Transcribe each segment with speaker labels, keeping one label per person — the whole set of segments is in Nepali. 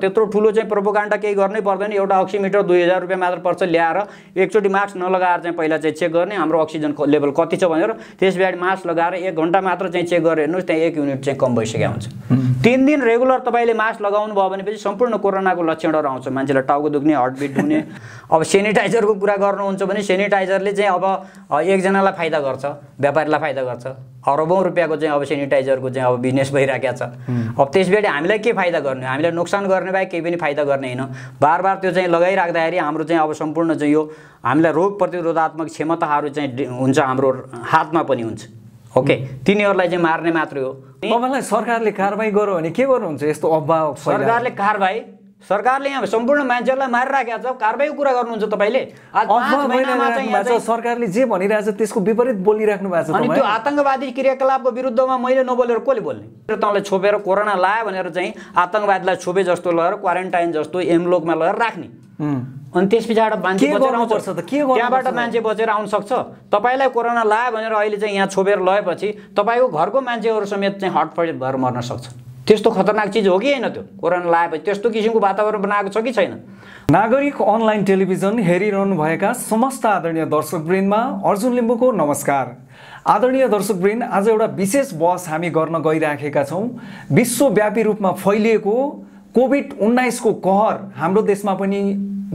Speaker 1: त्यत्रो ठुलो चाहिँ प्रोपोकान्डा केही गर्नै पर्दैन एउटा अक्सिमिटर दुई हजार रुपियाँ मात्र पर्छ ल्याएर एकचोटि मास्क नलगाएर चाहिँ पहिला चाहिँ चेक गर्ने हाम्रो अक्सिजन लेभल कति छ भनेर त्यस पछाडि मास्क लगाएर एक घन्टा मात्र चाहिँ चेक गरेर हेर्नुहोस् त्यहाँ एक युनिट चाहिँ कम भइसकेको हुन्छ तिन दिन रेगुलर तपाईँले मास्क लगाउनु भयो भनेपछि सम्पूर्ण कोरोनाको लक्षणहरू आउँछ मान्छेलाई टाउको दुख्ने हर्टबिट दुख्ने अब सेनिटाइजरको कुरा गर्नुहुन्छ भने सेनिटाइजरले चाहिँ अब एकजनालाई फाइदा गर्छ व्यापारीलाई फाइदा गर्छ अरबौँ रुपियाँको चाहिँ अब सेनिटाइजरको चाहिँ अब बिजनेस भइरहेको छ अब त्यसबाट हामीलाई के फाइदा गर्ने हामीलाई नोक्सान गर्ने बाहेक केही पनि फाइदा गर्ने होइन बार बार त्यो चाहिँ लगाइराख्दाखेरि हाम्रो चाहिँ अब सम्पूर्ण चाहिँ यो हामीलाई रोग प्रतिरोधात्मक क्षमताहरू चाहिँ हुन्छ हाम्रो हातमा पनि हुन्छ ओके तिनीहरूलाई चाहिँ मार्ने मात्रै हो तपाईँलाई सरकारले कारवाही गर्यो भने के गर्नुहुन्छ यस्तो अभाव सरकारले कारवाही सरकारले यहाँ सम्पूर्ण मान्छेहरूलाई मारिराखेको छ कारवाही कुरा गर्नुहुन्छ तपाईँले
Speaker 2: सरकारले जे भनिरहेछ त्यसको विपरीत बोलिराख्नु भएको छ अनि त्यो
Speaker 1: आतङ्कवादी क्रियाकलापको विरुद्धमा मैले नबोलेर कसले बोल्ने तँले तँलाई छोपेर कोरोना लायो भनेर चाहिँ आतङ्कवादीलाई छोपे जस्तो लगेर क्वारेन्टाइन जस्तो एमलोकमा लगेर राख्ने अनि त्यस पछाडि त्यहाँबाट मान्छे बचेर आउन सक्छ तपाईँलाई कोरोना लायो भनेर अहिले चाहिँ यहाँ छोपेर लगेपछि तपाईँको घरको मान्छेहरू समेत चाहिँ हटफट भएर मर्न सक्छ त्यस्तो खतरनाक चिज हो कि होइन त्यो कोरोना लगाएपछि त्यस्तो किसिमको वातावरण बनाएको छ कि छैन
Speaker 2: नागरिक अनलाइन टेलिभिजन हेरिरहनुभएका समस्त आदरणीय दर्शकवृन्दमा अर्जुन लिम्बूको नमस्कार आदरणीय दर्शकवृन्द आज एउटा विशेष बहस हामी गर्न गइराखेका छौँ विश्वव्यापी रूपमा फैलिएको कोभिड उन्नाइसको कहर हाम्रो देशमा पनि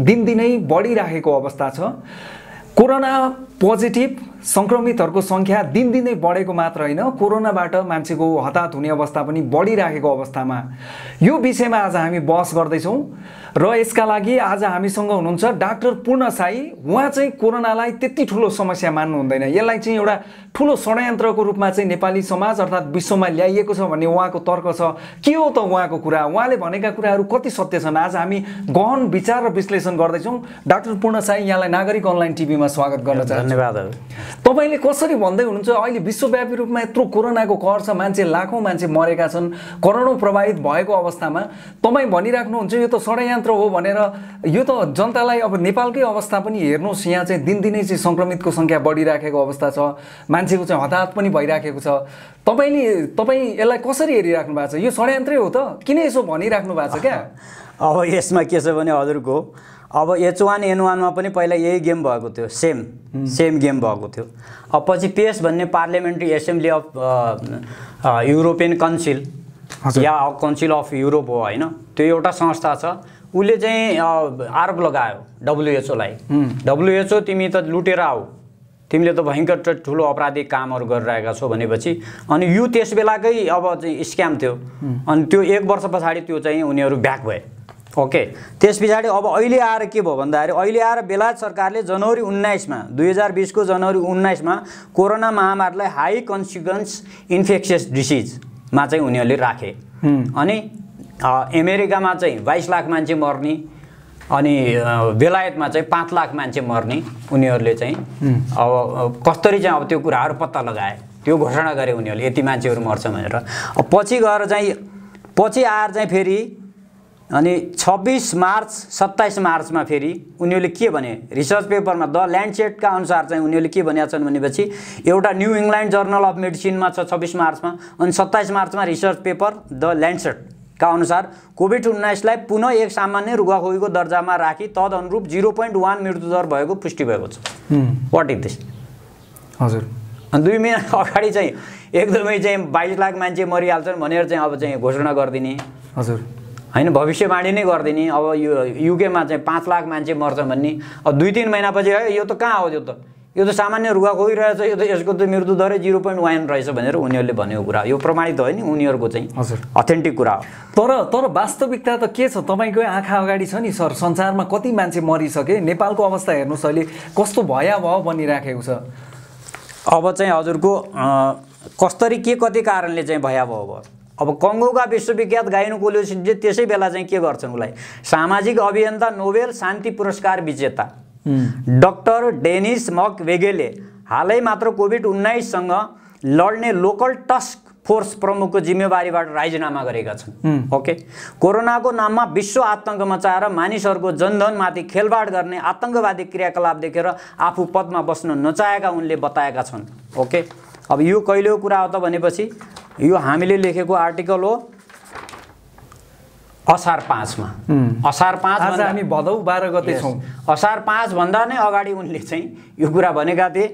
Speaker 2: दिनदिनै बढिराखेको अवस्था छ कोरोना पोजिटिभ सङ्क्रमितहरूको सङ्ख्या दिनदिनै बढेको मात्र होइन कोरोनाबाट मान्छेको हताहत हुने अवस्था पनि बढिराखेको अवस्थामा यो विषयमा आज हामी बहस गर्दैछौँ र यसका लागि आज हामीसँग हुनुहुन्छ डाक्टर पूर्ण साई उहाँ चाहिँ कोरोनालाई त्यति ठुलो समस्या मान्नु हुँदैन यसलाई चाहिँ एउटा ठुलो षड्यन्त्रको रूपमा चाहिँ नेपाली समाज अर्थात् विश्वमा ल्याइएको छ भन्ने उहाँको तर्क छ के हो त उहाँको कुरा उहाँले भनेका कुराहरू कति सत्य छन् आज हामी गहन विचार र विश्लेषण गर्दैछौँ डाक्टर पूर्ण साई यहाँलाई नागरिक अनलाइन टिभीमा स्वागत गर्न चाहन्छु धन्यवादहरू तपाईँले कसरी भन्दै हुनुहुन्छ अहिले विश्वव्यापी रूपमा यत्रो कोरोनाको कर छ मान्छे लाखौँ मान्छे मरेका छन् करोडौँ प्रभावित भएको अवस्थामा तपाईँ भनिराख्नुहुन्छ यो त षड्यन्त्र हो भनेर यो त जनतालाई अब नेपालकै अवस्था पनि हेर्नुहोस् यहाँ चाहिँ दिनदिनै चाहिँ सङ्क्रमितको सङ्ख्या बढिराखेको अवस्था छ मान्छेको चाहिँ हताहत पनि भइराखेको छ तपाईँले तपाईँ यसलाई कसरी हेरिराख्नु भएको छ यो षड्यन्त्रै हो त किन यसो भनिराख्नु भएको छ क्या
Speaker 1: अब यसमा के छ भने हजुरको अब एच वान एन वानमा पनि पहिला यही गेम भएको थियो सेम सेम गेम भएको थियो अब पछि पेस भन्ने parliamentary assembly of European council या कन्सिल अफ युरोप हो होइन त्यो एउटा संस्था छ उसले चाहिँ आरोप लगायो डब्लुएचओलाई डब्लुएचओ तिमी त लुटेर आऊ तिमीले त भयङ्कर ठुलो अपराधिक कामहरू गरिरहेका छौ भनेपछि अनि यो त्यस बेलाकै अब चाहिँ स्क्याम थियो अनि त्यो एक वर्ष पछाडि त्यो चाहिँ उनीहरू ब्याक भए ओके त्यस पछाडि अब अहिले आएर के भयो भन्दाखेरि अहिले आएर बेलायत सरकारले जनवरी उन्नाइसमा दुई हजार बिसको जनवरी उन्नाइसमा कोरोना महामारीलाई हाई कन्सिक्वेन्स इन्फेक्सियस डिसिजमा चाहिँ उनीहरूले राखे अनि अमेरिकामा चाहिँ बाइस लाख मान्छे मर्ने अनि बेलायतमा चाहिँ पाँच लाख मान्छे मर्ने उनीहरूले चाहिँ अब कसरी चाहिँ अब त्यो कुराहरू पत्ता लगाए त्यो घोषणा गरे उनीहरूले यति मान्छेहरू मर्छ भनेर पछि गएर चाहिँ पछि आएर चाहिँ फेरि अनि छब्बिस मार्च सत्ताइस मार्चमा फेरि उनीहरूले के भने रिसर्च पेपरमा द ल्यान्डसेटका अनुसार चाहिँ उनीहरूले के भनेका छन् भनेपछि एउटा न्यु इङ्ल्यान्ड जर्नल अफ मेडिसिनमा छ छब्बिस मार्चमा अनि सत्ताइस मार्चमा रिसर्च पेपर द का अनुसार कोभिड उन्नाइसलाई पुनः एक सामान्य रुगाखोकीको दर्जामा राखी तद अनुरूप जिरो पोइन्ट वान मृत्युदर भएको पुष्टि भएको छ वाट इज दिस हजुर अनि दुई महिना अगाडि चाहिँ एकदमै चाहिँ बाइस लाख मान्छे मरिहाल्छन् भनेर चाहिँ अब चाहिँ घोषणा गरिदिने हजुर होइन भविष्यवाणी नै गरिदिने अब यो युकेमा चाहिँ पाँच लाख मान्छे मर्छ भन्ने अब दुई तिन महिनापछि है यो त कहाँ हो यो त यो त सामान्य रुगा गइरहेछ यो त यसको त मृत्युदरै जिरो पोइन्ट वान रहेछ भनेर उनीहरूले भनेको कुरा यो प्रमाणित होइन उनीहरूको चाहिँ हजुर अथेन्टिक कुरा हो तर तर वास्तविकता त के छ
Speaker 2: तपाईँकै आँखा अगाडि छ नि सर संसारमा कति मान्छे मरिसके नेपालको अवस्था हेर्नुहोस् अहिले कस्तो
Speaker 1: भयावह बनिराखेको छ अब चाहिँ हजुरको कसरी के कति कारणले चाहिँ भयावह भयो अब कङ्गोका विश्वविख्यात गायनुकोलोसितले त्यसै बेला चाहिँ के गर्छन् उसलाई सामाजिक अभियन्ता नोबेल शान्ति पुरस्कार विजेता डक्टर डेनिस मक वेगेले हालै मात्र कोभिड उन्नाइससँग लड्ने लोकल टस्क फोर्स प्रमुखको जिम्मेवारीबाट राजीनामा गरेका छन् ओके कोरोनाको नाममा विश्व आतङ्क मचाएर मानिसहरूको जनधनमाथि खेलबाड गर्ने आतङ्कवादी क्रियाकलाप देखेर आफू पदमा बस्न नचाहेका उनले बताएका छन् ओके अब यो कहिलेको कुरा हो त भनेपछि यो हामीले लेखेको आर्टिकल हो असार पाँचमा असार पाँच हामी भदौ बाह्र गते छौँ असार पाँचभन्दा नै अगाडि उनले चाहिँ यो कुरा भनेका थिए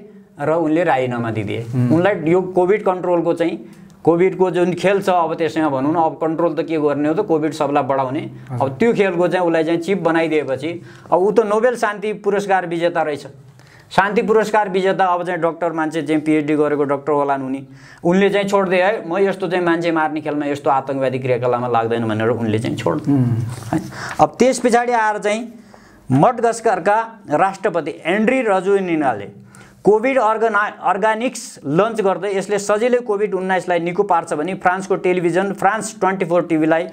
Speaker 1: र उनले राजीनामा दिदिए उनलाई यो कोभिड कन्ट्रोलको चाहिँ कोभिडको जुन खेल छ अब त्यसमा भनौँ न अब कन्ट्रोल त के गर्ने हो त कोभिड सबलाई बढाउने अब त्यो खेलको चाहिँ उसलाई चाहिँ चिप बनाइदिएपछि अब ऊ त नोबेल शान्ति पुरस्कार विजेता रहेछ शान्ति पुरस्कार विजेता अब चाहिँ डक्टर मान्छे चाहिँ पिएचडी गरेको डक्टर होलान् उनी उनले चाहिँ छोड्दै है म यस्तो चाहिँ मान्छे मार्ने खेलमा यस्तो आतङ्कवादी क्रियाकलापमा लाग्दैन भनेर उनले चाहिँ छोड्दै है अब त्यस पछाडि आएर चाहिँ मटगस्करका राष्ट्रपति एन्ड्री रजुनिनाले कोभिड अर्गना अर्गानिक्स लन्च गर्दै यसले सजिलै कोभिड उन्नाइसलाई निको पार्छ भने फ्रान्सको टेलिभिजन फ्रान्स ट्वेन्टी फोर टिभीलाई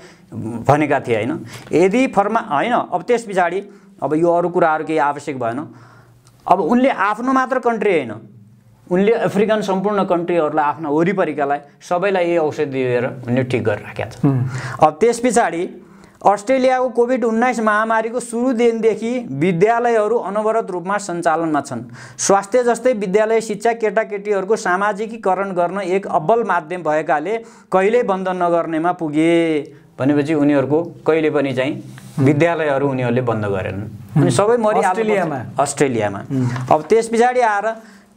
Speaker 1: भनेका थिए होइन यदि फर्मा होइन अब त्यस पछाडि अब यो अरू कुराहरू केही आवश्यक भएन अब उनले आफ्नो मात्र कन्ट्री होइन उनले अफ्रिकन सम्पूर्ण कन्ट्रीहरूलाई आफ्ना वरिपरिकालाई सबैलाई यही औषध दिएर उनले ठिक गरिराखेका छ अब त्यस पछाडि अस्ट्रेलियाको कोभिड उन्नाइस महामारीको सुरु दिनदेखि विद्यालयहरू अनवरत रूपमा सञ्चालनमा छन् स्वास्थ्य जस्तै विद्यालय शिक्षा केटाकेटीहरूको सामाजिकीकरण गर्न एक अब्बल माध्यम भएकाले कहिल्यै बन्द नगर्नेमा पुगे भनेपछि उनीहरूको कहिले पनि चाहिँ विद्यालयहरू उनीहरूले बन्द गरेनन् अनि सबै मरि अस्ट्रेलियामा अस्ट्रेलियामा अब त्यस पछाडि आएर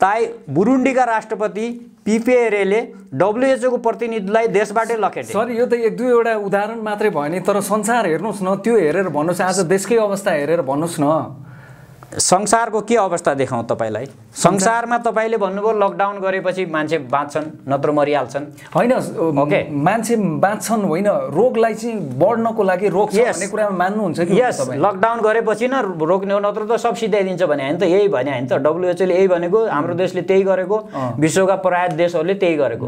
Speaker 1: ताई बुरुन्डीका राष्ट्रपति पिपेरेले डब्लुएचओको प्रतिनिधिलाई देशबाटै लखेटे सर यो त एक दुईवटा उदाहरण मात्रै भयो नि तर संसार हेर्नुहोस् न त्यो हेरेर भन्नुहोस् आज देशकै अवस्था हेरेर भन्नुहोस् न संसारको के अवस्था देखाउँ तपाईँलाई संसारमा तपाईँले भन्नुभयो लकडाउन गरेपछि मान्छे बाँच्छन् नत्र मरिहाल्छन् होइन
Speaker 2: मान्छे बाँच्छन् होइन रोगलाई चाहिँ बढ्नको लागि रोग भन्ने कुरामा मान्नुहुन्छ कि यस लकडाउन
Speaker 1: गरेपछि न रोक्ने हो नत्र त सब सिद्धाइदिन्छ भने होइन त यही भने होइन त डब्लुएचओले यही भनेको हाम्रो देशले त्यही गरेको विश्वका प्रायः देशहरूले त्यही गरेको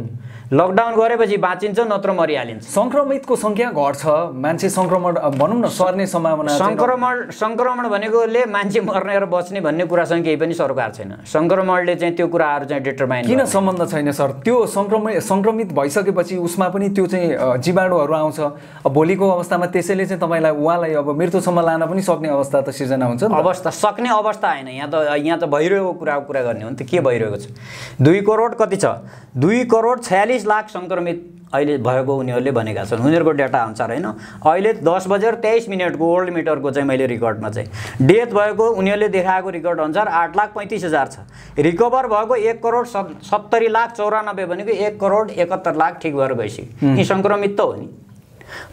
Speaker 1: लकडाउन गरेपछि बाँचिन्छ नत्र मरिहालिन्छ
Speaker 2: सङ्क्रमितको सङ्ख्या घट्छ मान्छे सङ्क्रमण भनौँ न सर्ने
Speaker 1: सम्भावना सङ्क्रमण सङ्क्रमण भनेकोले मान्छे मर्ने र बच्ने भन्ने कुरासँग केही पनि सरकार छैन सङ्क्रमणले चाहिँ त्यो कुराहरू चाहिँ डिटरमाइन किन सम्बन्ध छैन सर त्यो सङ्क्रमित सङ्क्रमित
Speaker 2: भइसकेपछि उसमा पनि त्यो चाहिँ जीवाणुहरू आउँछ भोलिको अवस्थामा त्यसैले चाहिँ तपाईँलाई उहाँलाई अब मृत्युसम्म लान पनि सक्ने अवस्था त सिर्जना हुन्छ
Speaker 1: अवस्था सक्ने अवस्था होइन यहाँ त यहाँ त भइरहेको कुरा कुरा गर्ने हो नि त के भइरहेको छ दुई करोड कति छ दुई करोड छयालिस लाख सङ्क्रमित अहिले भएको उनीहरूले भनेका छन् उनीहरूको डेटा अनुसार होइन अहिले दस बजेर तेइस मिनटको वर्ल्ड मिटरको चाहिँ मैले रेकर्डमा चाहिँ डेथ भएको उनीहरूले देखाएको रेकर्ड अनुसार आठ लाख पैँतिस हजार छ रिकभर भएको एक करोड सत्तरी लाख चौरानब्बे भनेको एक करोड एकहत्तर लाख ठिक भएर गइसक्यो यी सङ्क्रमित त हो नि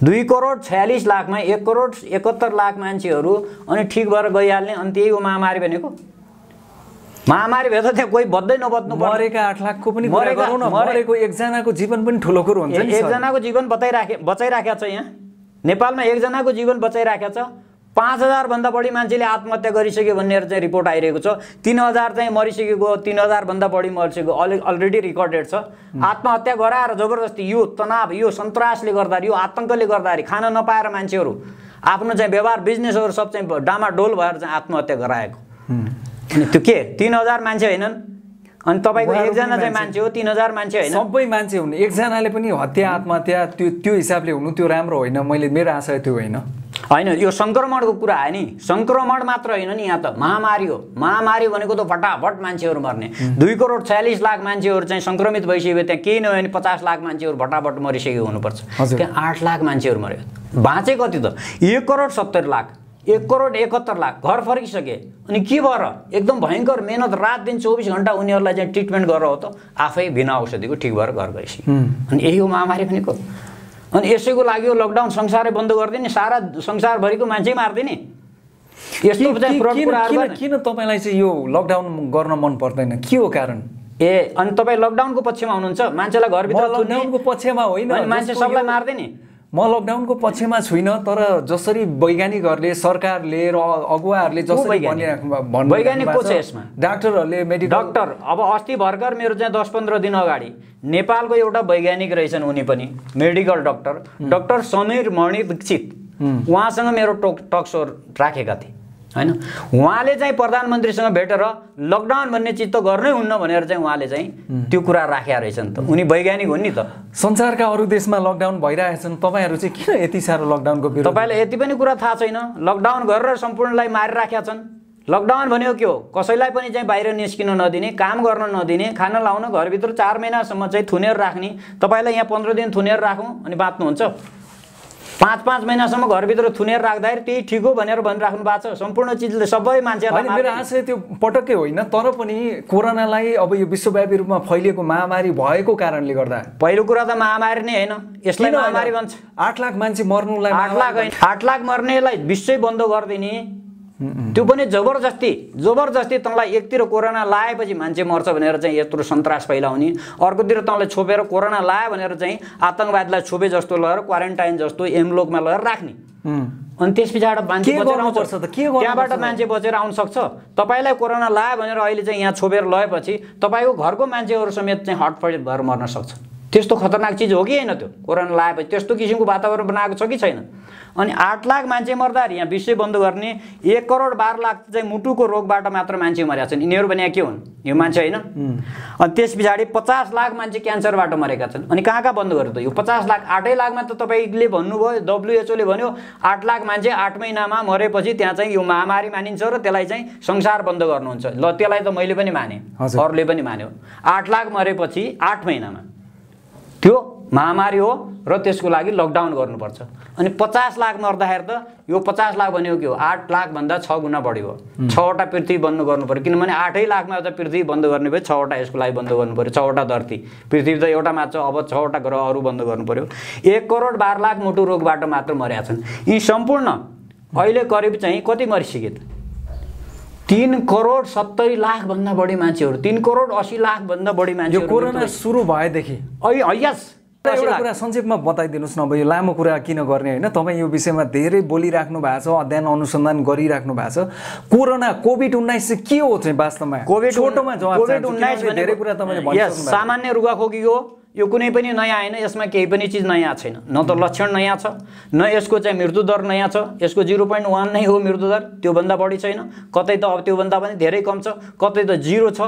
Speaker 1: दुई करोड छयालिस लाखमा एक करोड एकहत्तर लाख मान्छेहरू अनि ठिक भएर गइहाल्ने अनि त्यही हो महामारी भनेको महामारी भए त त्यहाँ कोही बद्दै नबद्नु मरेका आठ लाखको पनि मरेको एकजनाको जीवन पनि ठुलो कुरो हुन्छ एकजनाको जीवन बताइराखे बचाइराखेको छ यहाँ नेपालमा एकजनाको जीवन बचाइराखेको छ पाँच हजारभन्दा बढी मान्छेले आत्महत्या गरिसक्यो भन्नेहरू चाहिँ रिपोर्ट आइरहेको छ तिन हजार चाहिँ मरिसकेको तिन हजारभन्दा बढी मरिसकेको अलि अलरेडी रिकर्डेड छ आत्महत्या गराएर जबरजस्ती यो तनाव यो सन्तासले गर्दाखेरि यो आतङ्कले गर्दाखेरि खान नपाएर मान्छेहरू आफ्नो चाहिँ व्यवहार बिजनेसहरू सब चाहिँ डामाडोल भएर चाहिँ आत्महत्या गराएको अनि त्यो के तिन हजार मान्छे होइनन् अनि तपाईँको एकजना चाहिँ मान्छे हो तिन हजार मान्छे होइन सबै मान्छे हुनु
Speaker 2: एकजनाले पनि हत्या आत्महत्या त्यो त्यो हिसाबले हुनु त्यो राम्रो होइन मैले मेरो आशा त्यो होइन होइन
Speaker 1: यो सङ्क्रमणको कुरा आयो नि सङ्क्रमण मात्र होइन नि यहाँ त महामारी हो महामारी भनेको त फटाफट मान्छेहरू मर्ने दुई करोड छयालिस लाख मान्छेहरू चाहिँ सङ्क्रमित भइसक्यो त्यहाँ केही नभए पचास लाख मान्छेहरू फटाफट मरिसक्यो हुनुपर्छ त्यहाँ आठ लाख मान्छेहरू मऱ्यो बाँचे कति त एक करोड सत्तर लाख एक करोड एकहत्तर लाख घर फर्किसके अनि के भएर एकदम भयङ्कर मेहनत रात दिन चौबिस घन्टा उनीहरूलाई चाहिँ ट्रिटमेन्ट गरेर हो त आफै बिना औषधिको ठिक भएर घर गएपछि अनि यही हो महामारी भनेको अनि यसैको लागि यो लकडाउन संसारै बन्द गरिदिने सारा संसारभरिको मान्छे मारिदिने किन तपाईँलाई चाहिँ यो लकडाउन गर्न मन पर्दैन के हो कारण ए अनि तपाईँ लकडाउनको पक्षमा हुनुहुन्छ मान्छेलाई घरभित्र लकडाउनको पक्षमा होइन मान्छे सबलाई मार्दैन
Speaker 2: म लकडाउनको पक्षमा छुइनँ तर जसरी
Speaker 1: वैज्ञानिकहरूले सरकारले र अगुवाहरूले जसरी
Speaker 2: वैज्ञानिक को छ यसमा
Speaker 1: डाक्टरहरूले मेडिकल डाक्टर अब अस्ति भर्खर मेरो चाहिँ दस पन्ध्र दिन अगाडि नेपालको एउटा वैज्ञानिक रहेछन् उनी पनि medical doctor doctor Sameer Mani Dixit उहाँसँग मेरो टोक टक्सो राखेका थिए होइन उहाँले चाहिँ प्रधानमन्त्रीसँग भेटेर लकडाउन भन्ने चिज त गर्नै हुन्न भनेर चाहिँ उहाँले चाहिँ त्यो कुरा राखेका रहेछन् त उनी वैज्ञानिक हुन् नि त संसारका अरू देशमा लकडाउन भइरहेछन् तपाईँहरू चाहिँ किन यति साह्रो लकडाउनको तपाईँलाई यति पनि कुरा थाहा छैन लकडाउन गरेर सम्पूर्णलाई मारिराखेका छन् लकडाउन भनेको के हो कसैलाई पनि चाहिँ बाहिर निस्किन नदिने काम गर्न नदिने खाना लाउन घरभित्र चार महिनासम्म चाहिँ थुनेर राख्ने तपाईँलाई यहाँ पन्ध्र दिन थुनेर राखौँ अनि बाँच्नुहुन्छ पाँच पाँच महिनासम्म घरभित्र थुनेर राख्दाखेरि त्यही ठिक हो भनेर भनिराख्नु भएको छ सम्पूर्ण चिजले सबै मान्छे मेरो आशय त्यो पटक्कै होइन तर पनि
Speaker 2: कोरोनालाई अब यो विश्वव्यापी रूपमा फैलिएको महामारी भएको कारणले गर्दा
Speaker 1: पहिलो कुरा त महामारी नै होइन यसलाई महामारी भन्छ आठ लाख मान्छे मर्नुलाई आठ लाख होइन आठ लाख मर्नेलाई विश्वै बन्द गरिदिने त्यो पनि जबरजस्ती जबरजस्ती तँलाई एकतिर कोरोना लाएपछि मान्छे मर्छ भनेर चाहिँ यत्रो सन्तास फैलाउने अर्कोतिर तँलाई छोपेर कोरोना लायो भनेर चाहिँ आतङ्कवादलाई छोपे जस्तो लगेर क्वारेन्टाइन जस्तो एमलोकमा लगेर राख्ने अनि त्यस पछाडि मान्छे बचेर के त्यहाँबाट मान्छे बचेर आउन सक्छ तपाईँलाई कोरोना लायो भनेर अहिले चाहिँ यहाँ छोपेर लगेपछि तपाईँको घरको मान्छेहरू समेत चाहिँ हटफट भएर मर्न सक्छ त्यस्तो खतरनाक चिज हो कि होइन त्यो कोरोना लगाएपछि त्यस्तो किसिमको वातावरण बनाएको छ कि छैन अनि आठ लाख मान्छे मर्दाखेरि यहाँ विश्व बन्द गर्ने एक करोड बाह्र लाख चाहिँ मुटुको रोगबाट मात्र मान्छे मरेका छन् यिनीहरू भने के हुन् यो मान्छे होइन अनि त्यस पछाडि पचास लाख मान्छे क्यान्सरबाट मरेका छन् अनि कहाँ कहाँ बन्द गर्यो त यो पचास लाख आठै लाखमा त तपाईँले भन्नुभयो डब्लुएचओले भन्यो आठ लाख मान्छे आठ महिनामा मरेपछि त्यहाँ चाहिँ यो महामारी मानिन्छ र त्यसलाई चाहिँ संसार बन्द गर्नुहुन्छ ल त्यसलाई त मैले पनि माने अरूले पनि मान्यो आठ लाख मरेपछि आठ महिनामा त्यो महामारी हो र त्यसको लागि लकडाउन गर्नुपर्छ अनि पचास लाख मर्दाखेरि त यो पचास लाख भनेको के हो आठ लाखभन्दा छ गुणा बढी हो छवटा पृथ्वी बन्द गर्नु पऱ्यो किनभने आठै लाखमा त पृथ्वी बन्द गर्ने भयो छवटा यसको लागि बन्द गर्नु पऱ्यो छवटा धरती पृथ्वी त एउटा मात्र अब छवटा ग्रह अरू बन्द गर्नु पऱ्यो एक करोड बाह्र लाख मुटु रोगबाट मात्र मर्या छन् यी सम्पूर्ण अहिले करिब चाहिँ कति मरिसके त तिन करोड सत्तरी लाखभन्दा बढी मान्छेहरू तिन करोड असी लाखभन्दा बढी मान्छे कोरोना सुरु भएदेखि यस
Speaker 2: एउटा कुरा संक्षेपमा बताइदिनुहोस् न अब यो लामो कुरा किन गर्ने होइन तपाईँ यो विषयमा धेरै बोलिराख्नु भएको छ अध्ययन अनुसन्धान गरिराख्नु भएको छ कोरोना कोभिड उन्नाइस चाहिँ के हो चाहिँ वास्तवमा कोभिड
Speaker 1: छोटोमा कोभिड उन्नाइस धेरै कुरा तपाईँले सामान्य रुगाखोकी हो यो कुनै पनि नयाँ आएन यसमा केही पनि चिज नयाँ छैन न त लक्षण नयाँ छ न यसको चाहिँ मृत्युदर नयाँ छ यसको जिरो पोइन्ट वान नै हो मृत्युदर त्योभन्दा बढी छैन कतै त अब त्योभन्दा पनि धेरै कम छ कतै त जिरो छ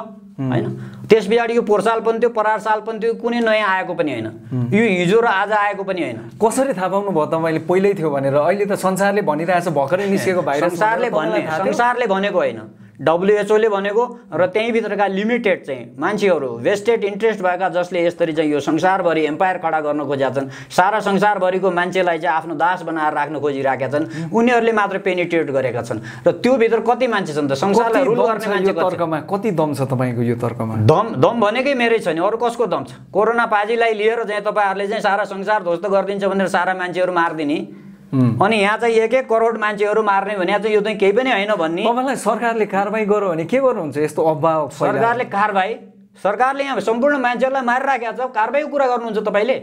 Speaker 1: होइन त्यस पछाडि यो पोहोर पनि थियो परार साल पनि थियो कुनै नयाँ आएको पनि होइन यो हिजो र आज आएको पनि होइन कसरी थाहा पाउनु भयो तपाईँले पहिल्यै थियो भनेर अहिले त संसारले भनिरहेछ भर्खरै निस्केको भाइरस संसारले भन्ने संसारले भनेको होइन डब्लुएचओले भनेको र त्यहीँभित्रका लिमिटेड चाहिँ मान्छेहरू वेस्टेड इन्ट्रेस्ट भएका जसले यसरी चाहिँ यो संसारभरि एम्पायर खडा गर्न खोजेका छन् सारा संसारभरिको मान्छेलाई चाहिँ आफ्नो दास बनाएर राख्न खोजिरहेका छन् उनीहरूले मात्र पेनिट्रेट गरेका छन् र त्योभित्र कति मान्छे छन् त संसारलाई रुल गर्ने मान्छे तर्कमा कति
Speaker 2: दम छ तपाईँको यो तर्कमा दम
Speaker 1: दम भनेकै मेरै छ नि अरू कसको दम छ कोरोना पाजीलाई लिएर चाहिँ तपाईँहरूले चाहिँ सारा संसार ध्वस्त गरिदिन्छ भनेर सारा मान्छेहरू मारिदिने अनि यहाँ चाहिँ एक एक करोड मान्छेहरू मार्ने भने चाहिँ यो चाहिँ केही पनि होइन भन्ने तपाईँलाई सरकारले कारवाही गर्यो भने के गर्नुहुन्छ यस्तो अभाव सरकारले कारवाही सरकारले यहाँ सम्पूर्ण मान्छेहरूलाई मारिराखेको छ कारवाही कुरा गर्नुहुन्छ तपाईँले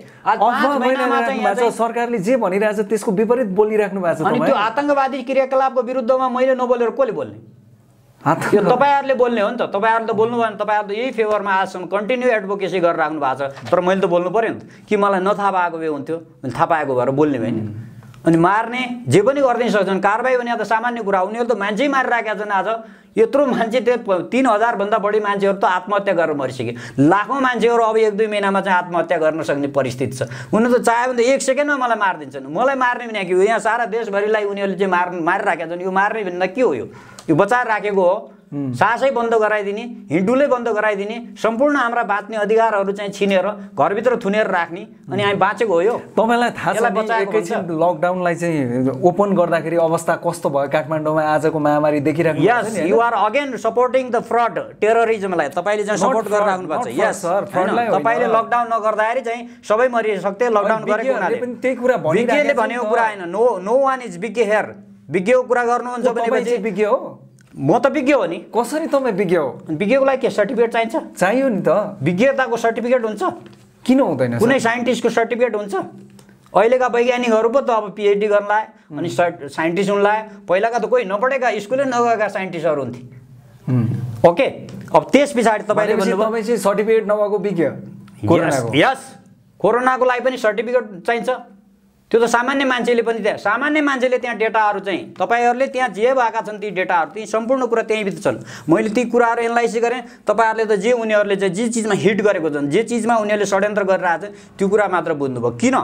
Speaker 2: सरकारले जे भनिरहेछ त्यसको विपरीत बोलिराख्नु भएको छ अनि त्यो
Speaker 1: आतङ्कवादी क्रियाकलापको विरुद्धमा मैले नबोलेर कसले बोल्ने यो तपाईँहरूले बोल्ने हो नि त तपाईँहरूले त बोल्नु भने तपाईँहरू त यही फेभरमा आएसम्म कन्टिन्यू एडभोकेसी गरेर राख्नु भएको छ तर मैले त बोल्नु पऱ्यो नि त कि मलाई नथाहा पाएको भए हुन्थ्यो थाहा पाएको भएर बोल्ने भएन अनि मार्ने जे पनि गरिदिन सक्छन् कारवाही भने त सामान्य कुरा उनीहरू त मान्छे मारिरहेका छन् आज यत्रो मान्छे त्यो तिन हजारभन्दा बढी मान्छेहरू त आत्महत्या गरेर मरिसके लाखौँ मान्छेहरू अब एक दुई महिनामा चाहिँ आत्महत्या गर्न सक्ने परिस्थिति छ उनीहरू त चाह्यो भने त एक सेकेन्डमा मलाई मारिदिन्छन् मलाई मार्ने भने कि यहाँ सारा देशभरिलाई उनीहरूले चाहिँ मार मारिराखेका छन् यो मार्ने भन्दा के हो यो बचाएर राखेको हो सासै बन्द गराइदिने हिँडुलै बन्द गराइदिने सम्पूर्ण हाम्रा बाँच्ने अधिकारहरू चाहिँ छिनेर घरभित्र थुनेर राख्ने अनि हामी बाँचेको हो यो तपाईँलाई थाहा छ लकडाउनलाई चाहिँ ओपन गर्दाखेरि
Speaker 2: अवस्था कस्तो भयो काठमाडौँमा आजको महामारी देखिरहेको यस you're
Speaker 1: again supporting the fraud टेरोरिजमलाई तपाईँले चाहिँ सपोर्ट गरेर राख्नु भएको छ यस सर तपाईँले लकडाउन नगर्दाखेरि चाहिँ सबै मरिसक्थे लकडाउन गरेको त्यही कुरा भनेको कुरा होइन नो नो वान इज बिके हेयर बिग्यो कुरा गर्नुहुन्छ भनेपछि बिग्यो हो म त विज्ञ हो नि कसरी तपाईँ विज्ञ हो विज्ञको लागि के सर्टिफिकेट चाहिन्छ चाहियो नि त विज्ञताको सर्टिफिकेट हुन्छ किन हुँदैन कुनै साइन्टिस्टको सर्टिफिकेट हुन्छ अहिलेका वैज्ञानिकहरू पो त अब पिएचडी गर्न लाए अनि साइन्टिस्ट हुन लाए पहिलाका त कोही नपढेका स्कुलै नगएका साइन्टिस्टहरू
Speaker 2: हुन्थे
Speaker 1: ओके अब त्यस पछाडि तपाईँले तपाईँ चाहिँ सर्टिफिकेट नभएको विज्ञ यस कोरोनाको लागि पनि सर्टिफिकेट चाहिन्छ त्यो त सामान्य मान्छेले पनि त्यहाँ सामान्य मान्छेले त्यहाँ डेटाहरू चाहिँ तपाईँहरूले त्यहाँ जे भएका छन् ती डेटाहरू ती सम्पूर्ण कुरा त्यहीँभित्र छन् मैले ती कुराहरू एनालाइसिस गरेँ तपाईँहरूले त जे उनीहरूले चाहिँ जे चिजमा हिट गरेको छन् जे चिजमा उनीहरूले षड्यन्त्र गरिरहेको छ त्यो कुरा मात्र बुझ्नुभयो किन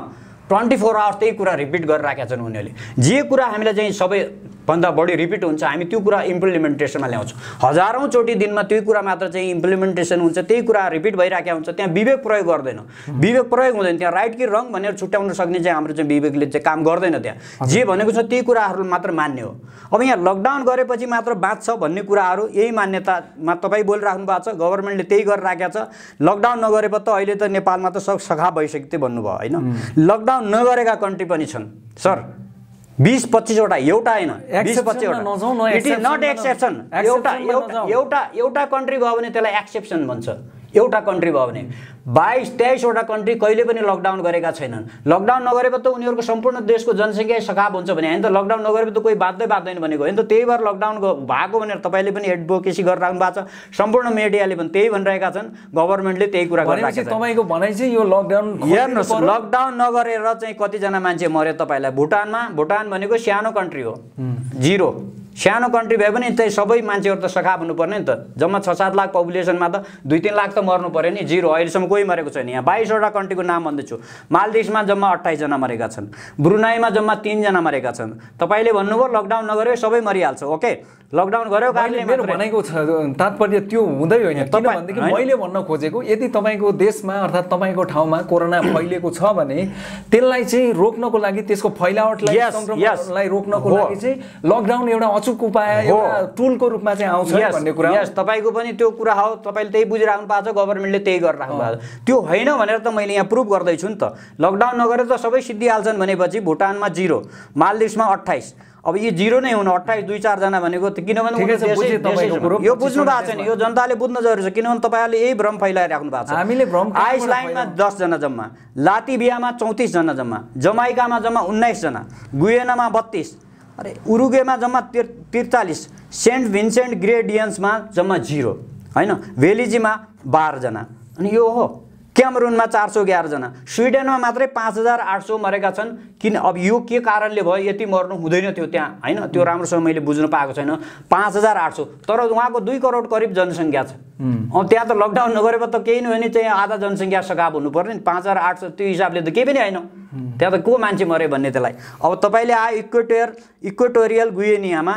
Speaker 1: ट्वेन्टी फोर आवर्स त्यही कुरा रिपिट गरिरहेका छन् उनीहरूले जे कुरा हामीलाई चाहिँ सबै भन्दा बढी रिपिट हुन्छ हामी त्यो कुरा इम्प्लिमेन्टेसनमा ल्याउँछौँ हजारौँचोटि दिनमा त्यही कुरा मात्र चाहिँ इम्प्लिमेन्टेसन हुन्छ त्यही कुरा रिपिट भइरहेको हुन्छ त्यहाँ विवेक प्रयोग गर्दैन विवेक प्रयोग हुँदैन त्यहाँ राइट कि रङ भनेर छुट्याउन सक्ने चाहिँ हाम्रो चाहिँ विवेकले चाहिँ काम गर्दैन त्यहाँ जे भनेको छ त्यही कुराहरू मात्र मान्ने हो अब यहाँ लकडाउन गरेपछि मात्र बाँच्छ भन्ने कुराहरू यही मान्यतामा तपाईँ बोलिराख्नु भएको छ गभर्मेन्टले त्यही गरिराखेको छ लकडाउन नगरे त अहिले त नेपालमा त सखा भइसक्यो त्यो भन्नुभयो होइन लकडाउन नगरेका कन्ट्री पनि छन् सर बिस पच्चिसवटा एउटा होइन नट एक्सेप्सन एउटा एउटा एउटा कन्ट्री भयो भने त्यसलाई एक्सेप्सन भन्छ एउटा कन्ट्री भयो भने बाइस तेइसवटा कन्ट्री कहिले पनि लकडाउन गरेका छैनन् लकडाउन नगरे त उनीहरूको सम्पूर्ण देशको जनसङ्ख्या सकाप हुन्छ भने होइन त लकडाउन नगरे त कोही बाध्य बाध्दैन भनेको होइन त त्यही भएर लकडाउन भएको भनेर तपाईँले पनि एडभोकेसी गरिराख्नु भएको छ सम्पूर्ण मिडियाले पनि त्यही भनिरहेका छन् गभर्मेन्टले त्यही कुरा तपाईँको भनाइ चाहिँ यो लकडाउन हेर्नुहोस् लकडाउन नगरेर चाहिँ कतिजना मान्छे मऱ्यो तपाईँलाई भुटानमा भुटान भनेको सानो कन्ट्री हो जिरो सानो कन्ट्री भए पनि त्यही सबै मान्छेहरू त सखाप हुनुपर्ने नि त जम्मा छ सात लाख पपुलेसनमा त दुई तिन लाख त मर्नु पऱ्यो नि जिरो अहिलेसम्म कोही मरेको छैन यहाँ बाइसवटा कन्ट्रीको नाम भन्दैछु मालदिप्समा जम्मा अट्ठाइसजना मरेका छन् ब्रुनाईमा जम्मा तिनजना मरेका छन् तपाईँले भन्नुभयो लकडाउन नगर्यो सबै मरिहाल्छ ओके लकडाउन गऱ्यो कारणले मेरो भनेको छ तात्पर्य त्यो हुँदै
Speaker 2: होइन भनेदेखि मैले भन्न खोजेको यदि तपाईँको देशमा अर्थात् तपाईँको ठाउँमा कोरोना फैलिएको छ भने त्यसलाई चाहिँ रोक्नको लागि त्यसको फैलावटलाई रोक्नको लागि चाहिँ
Speaker 1: लकडाउन एउटा अचुक उपाय एउटा टुलको रूपमा चाहिँ आउँछ भन्ने कुरा यस तपाईँको पनि त्यो कुरा हो तपाईँले त्यही बुझिराख्नु भएको छ गभर्मेन्टले त्यही गरिराख्नु भएको छ त्यो होइन भनेर त मैले यहाँ प्रुभ गर्दैछु नि त लकडाउन नगरेर त सबै सिद्धिहाल्छन् भनेपछि भुटानमा जिरो मालदिप्समा अट्ठाइस अब यो जिरो नै हुनु अट्ठाइस दुई चारजना भनेको किनभने यो बुझ्नु भएको छैन यो जनताले बुझ्न जरुरी छ किनभने तपाईँहरूले यही भ्रम फैलाइराख्नु भएको छ हामीले भ्रम आइसल्यान्डमा दसजना जम्मा लातिबियामा चौतिसजना जम्मा जमाइकामा जम्मा उन्नाइसजना गुएनामा बत्तिस अरे उरुगेमा जम्मा तिर त्रिचालिस सेन्ट भिन्सेन्ट ग्रेडियन्समा जम्मा जिरो होइन भेलिजीमा बाह्रजना अनि यो हो क्यामरुनमा चार सौ एघारजना स्विडेनमा मात्रै पाँच हजार आठ सौ मरेका छन् किन अब यो के कारणले भयो यति मर्नु हुँदैन थियो त्यहाँ होइन त्यो राम्रोसँग मैले बुझ्नु पाएको छैन पाँच हजार आठ सौ तर उहाँको दुई करोड करिब जनसङ्ख्या छ अब त्यहाँ त लकडाउन नगरेको त केही नभए चाहिँ आधा जनसङ्ख्या सकाब हुनुपर्ने नि पाँच हजार आठ सय त्यो हिसाबले त केही पनि होइन त्यहाँ त को मान्छे मऱ्यो भन्ने त्यसलाई अब तपाईँले आयो इक्वेटोरियल इक्वेटोरियल गुएनियामा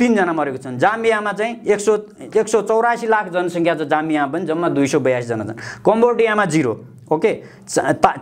Speaker 1: तिनजना मरेको छन् जाम्बियामा चाहिँ एक सौ एक सौ चौरासी लाख जनसङ्ख्या छ जाम्बियामा पनि जम्मा दुई सौ बयासीजना छन् कम्बोडियामा जिरो ओके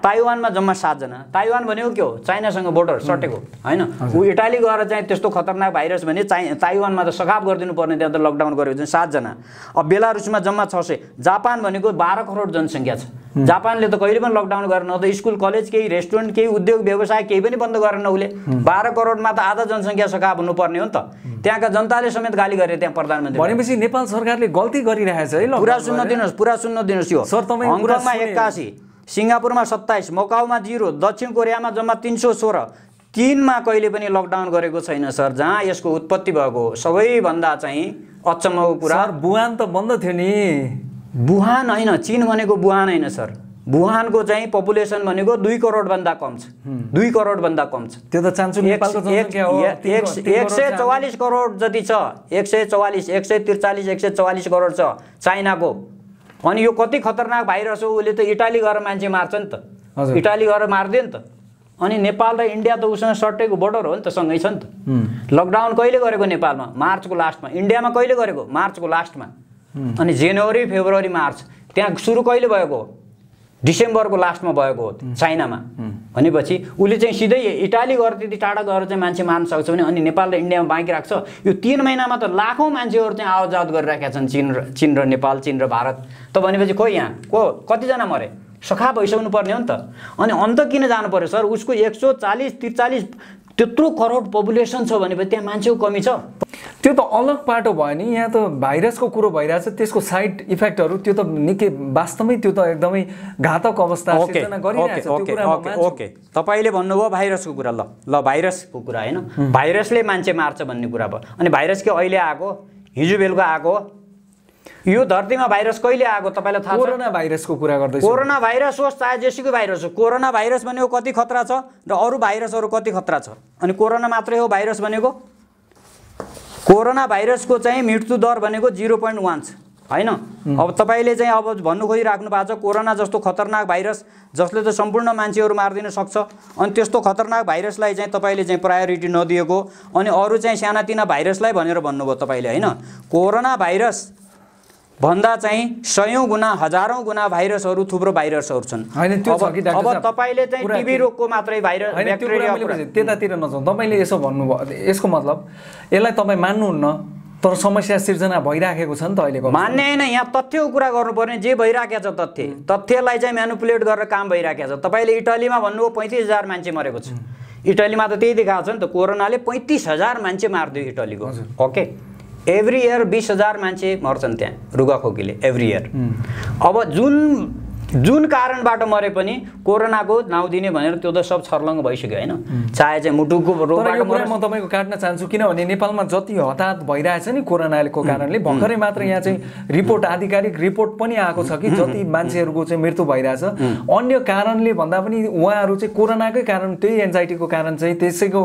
Speaker 1: ताइवानमा जम्मा सातजना ताइवान भनेको के हो चाइनासँग बोर्डर सटेको होइन ऊ इटाली गएर चाहिँ त्यस्तो खतरनाक भाइरस भने चाइ ताइवानमा त सखाप गरिदिनु पर्ने त्यहाँ त लकडाउन गरेको चाहिँ सातजना अब बेलारुसमा जम्मा छ सय जापान भनेको बाह्र करोड जनसङ्ख्या छ जापानले त कहिले पनि लकडाउन गरेन त स्कुल कलेज केही रेस्टुरेन्ट केही उद्योग व्यवसाय केही पनि बन्द गरेन उसले बाह्र करोडमा त आधा जनसङ्ख्या सकाप हुनुपर्ने हो नि त त्यहाँका जनताले समेत गाली गरे त्यहाँ प्रधानमन्त्री भनेपछि नेपाल सरकारले गल्ती गरिरहेछ है पुरा सुन्न दिनुहोस् पुरा सुन्न दिनुहोस् यो सर तपाईँ हङकङमा एक्कासी सिङ्गापुरमा सत्ताइस मकाउमा जिरो दक्षिण कोरियामा जम्मा तिन सौ सोह्र तिनमा कहिले पनि लकडाउन गरेको छैन सर जहाँ यसको उत्पत्ति भएको सबैभन्दा चाहिँ अचम्मको कुरा बुवान त बन्द थियो नि बुहान होइन चिन भनेको बुहान होइन सर बुहानको चाहिँ पपुलेसन भनेको दुई करोडभन्दा कम छ दुई करोडभन्दा कम छ त्यो त एक सय चौवालिस करोड जति छ एक सय चौवालिस एक सय त्रिचालिस एक सय चौवालिस करोड छ चाइनाको अनि यो कति खतरनाक भाइरस हो उसले त इटाली गएर मान्छे मार्छ नि त इटाली गएर मार्दियो नि त अनि नेपाल र इन्डिया त उसँग सटेको बोर्डर हो नि त सँगै छ नि त लकडाउन कहिले गरेको नेपालमा मार्चको लास्टमा इन्डियामा कहिले गरेको मार्चको लास्टमा अनि जनवरी फेब्रुअरी मार्च त्यहाँ सुरु कहिले भएको हो डिसेम्बरको लास्टमा भएको हो चाइनामा भनेपछि उसले चाहिँ सिधै इटाली गएर त्यति टाढा गएर चाहिँ मान्छे मार्न सक्छ भने अनि नेपाल र इन्डियामा बाँकी राख्छ यो तिन महिनामा त लाखौँ मान्छेहरू चाहिँ आवजावत गरिरहेका छन् चिन र चिन र नेपाल चिन र भारत त भनेपछि खोइ यहाँ को कतिजना मरे सखा भइसक्नु पर्ने हो नि त अनि अन्त किन जानु पर्यो सर उसको एक सौ चालिस त्रिचालिस त्यत्रो करोड पपुलेसन छ भनेपछि त्यहाँ मान्छेको कमी छ त्यो त अलग पाटो भयो नि यहाँ त भाइरसको कुरो भइरहेछ त्यसको साइड
Speaker 2: इफेक्टहरू त्यो त निकै वास्तवमै त्यो त एकदमै घातक अवस्था ओके ओके
Speaker 1: तपाईँले भन्नुभयो भाइरसको कुरा ल ल भाइरसको कुरा होइन भाइरसले मान्छे मार्छ भन्ने कुरा भयो अनि भाइरस के अहिले आएको हिजो बेलुका आएको यो धरतीमा भाइरस कहिले आएको तपाईँलाई थाहा कोरोना भाइरसको कुरा गर्दैछ कोरोना भाइरस होस् चाहे जेसीको भाइरस हो कोरोना भाइरस भनेको कति खतरा छ र अरू भाइरसहरू कति खतरा छ अनि कोरोना मात्रै हो भाइरस भनेको कोरोना भाइरसको चाहिँ मृत्यु दर भनेको जिरो पोइन्ट वान छ होइन अब तपाईँले चाहिँ अब भन्नु खोजिराख्नु भएको छ कोरोना जस्तो खतरनाक भाइरस जसले त सम्पूर्ण मान्छेहरू मारिदिन सक्छ अनि त्यस्तो खतरनाक भाइरसलाई चाहिँ तपाईँले चाहिँ प्रायोरिटी नदिएको अनि अरू चाहिँ सानातिना भाइरसलाई भनेर भन्नुभयो तपाईँले होइन कोरोना भाइरस भन्दा चाहिँ सयौँ गुणा हजारौँ गुणा भाइरसहरू थुप्रो भाइरसहरू छन् अब तपाईँले
Speaker 2: चाहिँ टिबी रोगको मात्रै भाइरस
Speaker 1: त्यतातिर नजाउँ तपाईँले यसो भन्नुभयो यसको
Speaker 2: मतलब यसलाई तपाईँ मान्नुहुन्न तर समस्या सिर्जना भइराखेको छ नि त अहिलेको मान्ने होइन यहाँ
Speaker 1: तथ्यको कुरा गर्नुपर्ने जे भइराखेको छ तथ्य तथ्यलाई चाहिँ म्यानुपुलेट गरेर काम भइराखेको छ तपाईँले इटलीमा भन्नुभयो पैँतिस हजार मान्छे मरेको छ इटलीमा त त्यही देखाएको छ नि त कोरोनाले पैँतिस हजार मान्छे मारिदियो इटलीको ओके एभ्री इयर बिस हजार मान्छे मर्छन् त्यहाँ रुगाखोकीले एभ्री इयर अब जुन जुन कारणबाट मरे पनि कोरोनाको नाउँ दिने भनेर त्यो त सब छर्लङ भइसक्यो होइन चाहे चाहिँ मुटुको रोगबाट म
Speaker 2: तपाईँको काट्न चाहन्छु किनभने नेपालमा जति हताहत भइरहेछ नि कोरोनाको कारणले भर्खरै मात्र यहाँ चाहिँ रिपोर्ट आधिकारिक रिपोर्ट पनि आएको छ कि जति मान्छेहरूको चाहिँ मृत्यु भइरहेछ अन्य कारणले भन्दा पनि उहाँहरू चाहिँ कोरोनाकै कारण त्यही एन्जाइटीको कारण चाहिँ त्यसैको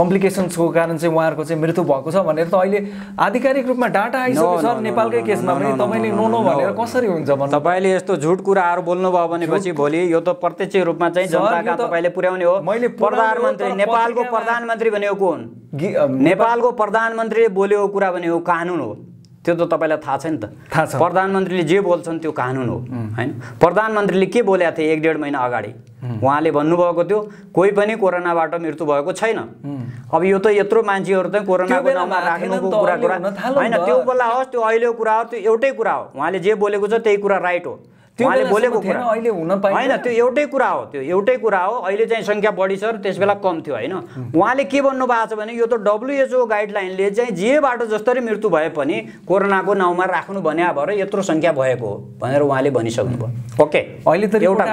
Speaker 2: कम्प्लिकेसन्सको कारण चाहिँ उहाँहरूको चाहिँ मृत्यु भएको छ भनेर त अहिले आधिकारिक रूपमा डाटा आइसक्यो सर नेपालकै केसमा पनि तपाईँले नो नो
Speaker 1: भनेर कसरी हुन्छ तपाईँले यस्तो झुट कुराहरू बोल्नुभयो भनेपछि भोलि यो त प्रत्यक्ष रूपमा चाहिँ जनताका तपाईँले पुर्याउने हो मैले प्रधानमन्त्री नेपालको प्रधानमन्त्री भनेको को हुन् नेपालको प्रधानमन्त्रीले बोलेको कुरा भनेको कानुन हो त्यो त तपाईँलाई थाहा छ नि त थाहा छ प्रधानमन्त्रीले जे बोल्छन् त्यो कानुन हो होइन प्रधानमन्त्रीले के बोलेको थिए एक डेढ महिना अगाडि उहाँले भन्नुभएको थियो कोही पनि कोरोनाबाट मृत्यु भएको छैन अब यो त यत्रो मान्छेहरू चाहिँ कोरोनाको नाममा राख्नुको कुरा कुरा होइन त्यो बेला होस् त्यो अहिलेको कुरा हो त्यो एउटै कुरा हो उहाँले जे बोलेको छ त्यही कुरा राइट हो उहाँले बोलेको कुरा
Speaker 2: अहिले हुन होइन त्यो
Speaker 1: एउटै कुरा हो त्यो एउटै कुरा हो अहिले चाहिँ सङ्ख्या बढी छ र त्यस बेला कम थियो होइन उहाँले के भन्नु भएको छ भने यो त डब्लुएचओ गाइडलाइनले चाहिँ बाटो जसरी मृत्यु भए पनि कोरोनाको नाउँमा राख्नु भने भएर यत्रो सङ्ख्या भएको हो भनेर उहाँले भनिसक्नुभयो ओके अहिले त एउटा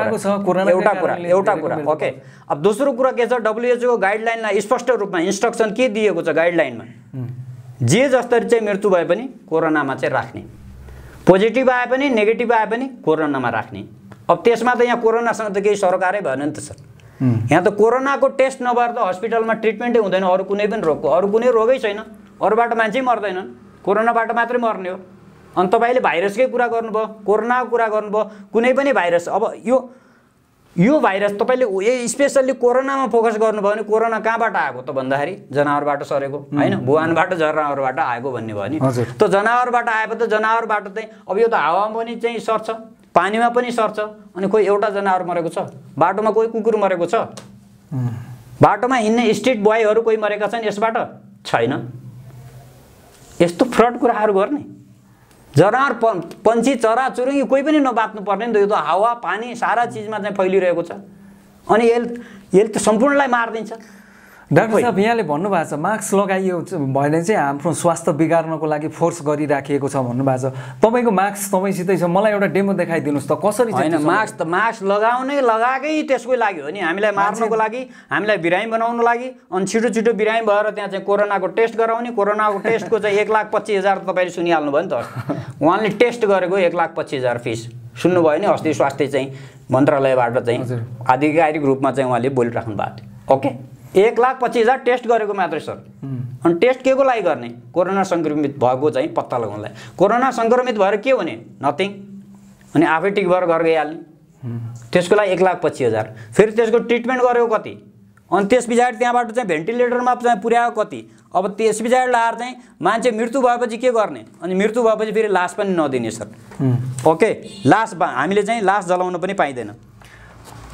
Speaker 1: कुरा एउटा कुरा एउटा कुरा ओके अब दोस्रो कुरा के छ डब्लुएचओ गाइडलाइनलाई स्पष्ट रूपमा इन्स्ट्रक्सन के दिएको छ गाइडलाइनमा जे जसरी चाहिँ मृत्यु भए पनि कोरोनामा चाहिँ राख्ने पोजिटिभ आए पनि नेगेटिभ आए पनि कोरोनामा राख्ने अब त्यसमा त यहाँ कोरोनासँग त केही सरकारै भएन नि त सर यहाँ त कोरोनाको टेस्ट नभएर त हस्पिटलमा ट्रिटमेन्टै हुँदैन अरू कुनै पनि रोगको अरू कुनै रोगै छैन अरूबाट मान्छे मर्दैनन् कोरोनाबाट मात्रै मर्ने हो अनि तपाईँले भाइरसकै कुरा गर्नुभयो कोरोनाको कुरा गर्नुभयो कुनै पनि भाइरस अब यो यो भाइरस तपाईँले ए स्पेसल्ली कोरोनामा फोकस गर्नुभयो भने कोरोना कहाँबाट आएको त भन्दाखेरि जनावरबाट सरेको होइन भुवानबाट जनावरबाट आएको भन्ने भयो नि त जनावरबाट आएको त जनावरबाट चाहिँ अब यो त हावामा पनि चाहिँ सर्छ पानीमा पनि सर्छ अनि कोही एउटा जनावर मरेको छ बाटोमा कोही कुकुर मरेको छ बाटोमा हिँड्ने स्ट्रिट बोयहरू कोही मरेका छन् यसबाट छैन यस्तो फ्रड कुराहरू गर्ने जनावर पन्छी चरा चराचुरुङ्गी कोही पनि नबाँच्नु पर्ने नि त यो त हावा पानी सारा चिजमा चाहिँ फैलिरहेको छ अनि यसले यसले त सम्पूर्णलाई मारिदिन्छ डाक्टर साहब यहाँले भन्नुभएको छ मास्क लगाइयो
Speaker 2: भने चाहिँ हाम्रो स्वास्थ्य बिगार्नको लागि फोर्स गरिराखिएको छ भन्नुभएको छ तपाईँको मास्क तपाईँसितै छ मलाई एउटा डेमो देखाइदिनुहोस् त कसरी होइन मास्क
Speaker 1: त मास्क लगाउनै लगाएकै त्यसकै लागि हो नि हामीलाई मार्नको लागि हामीलाई बिरामी बनाउनु लागि अनि छिटो छिटो बिरामी भएर त्यहाँ चाहिँ कोरोनाको टेस्ट गराउने कोरोनाको टेस्टको चाहिँ एक लाख पच्चिस हजार तपाईँले सुनिहाल्नु भयो नि त उहाँले टेस्ट गरेको एक लाख पच्चिस हजार फिस सुन्नुभयो नि अस्ति स्वास्थ्य चाहिँ मन्त्रालयबाट चाहिँ आधिकारिक रूपमा चाहिँ उहाँले बोलिराख्नु भएको थियो ओके एक लाख पच्चिस हजार टेस्ट गरेको मात्रै सर अनि टेस्ट के को लागि गर्ने कोरोना सङ्क्रमित भएको चाहिँ पत्ता लगाउनलाई कोरोना सङ्क्रमित भएर के हुने नथिङ अनि आफै टिक भएर घर गइहाल्ने त्यसको लागि एक लाख पच्चिस हजार फेरि त्यसको ट्रिटमेन्ट गरेको कति अनि त्यस पछाडि त्यहाँबाट चाहिँ भेन्टिलेटरमा चाहिँ पुर्याएको कति अब त्यस पछाडि लाएर चाहिँ मान्छे मृत्यु भएपछि के गर्ने अनि मृत्यु भएपछि फेरि लास पनि नदिने सर ओके लास हामीले चाहिँ लास जलाउन पनि पाइँदैन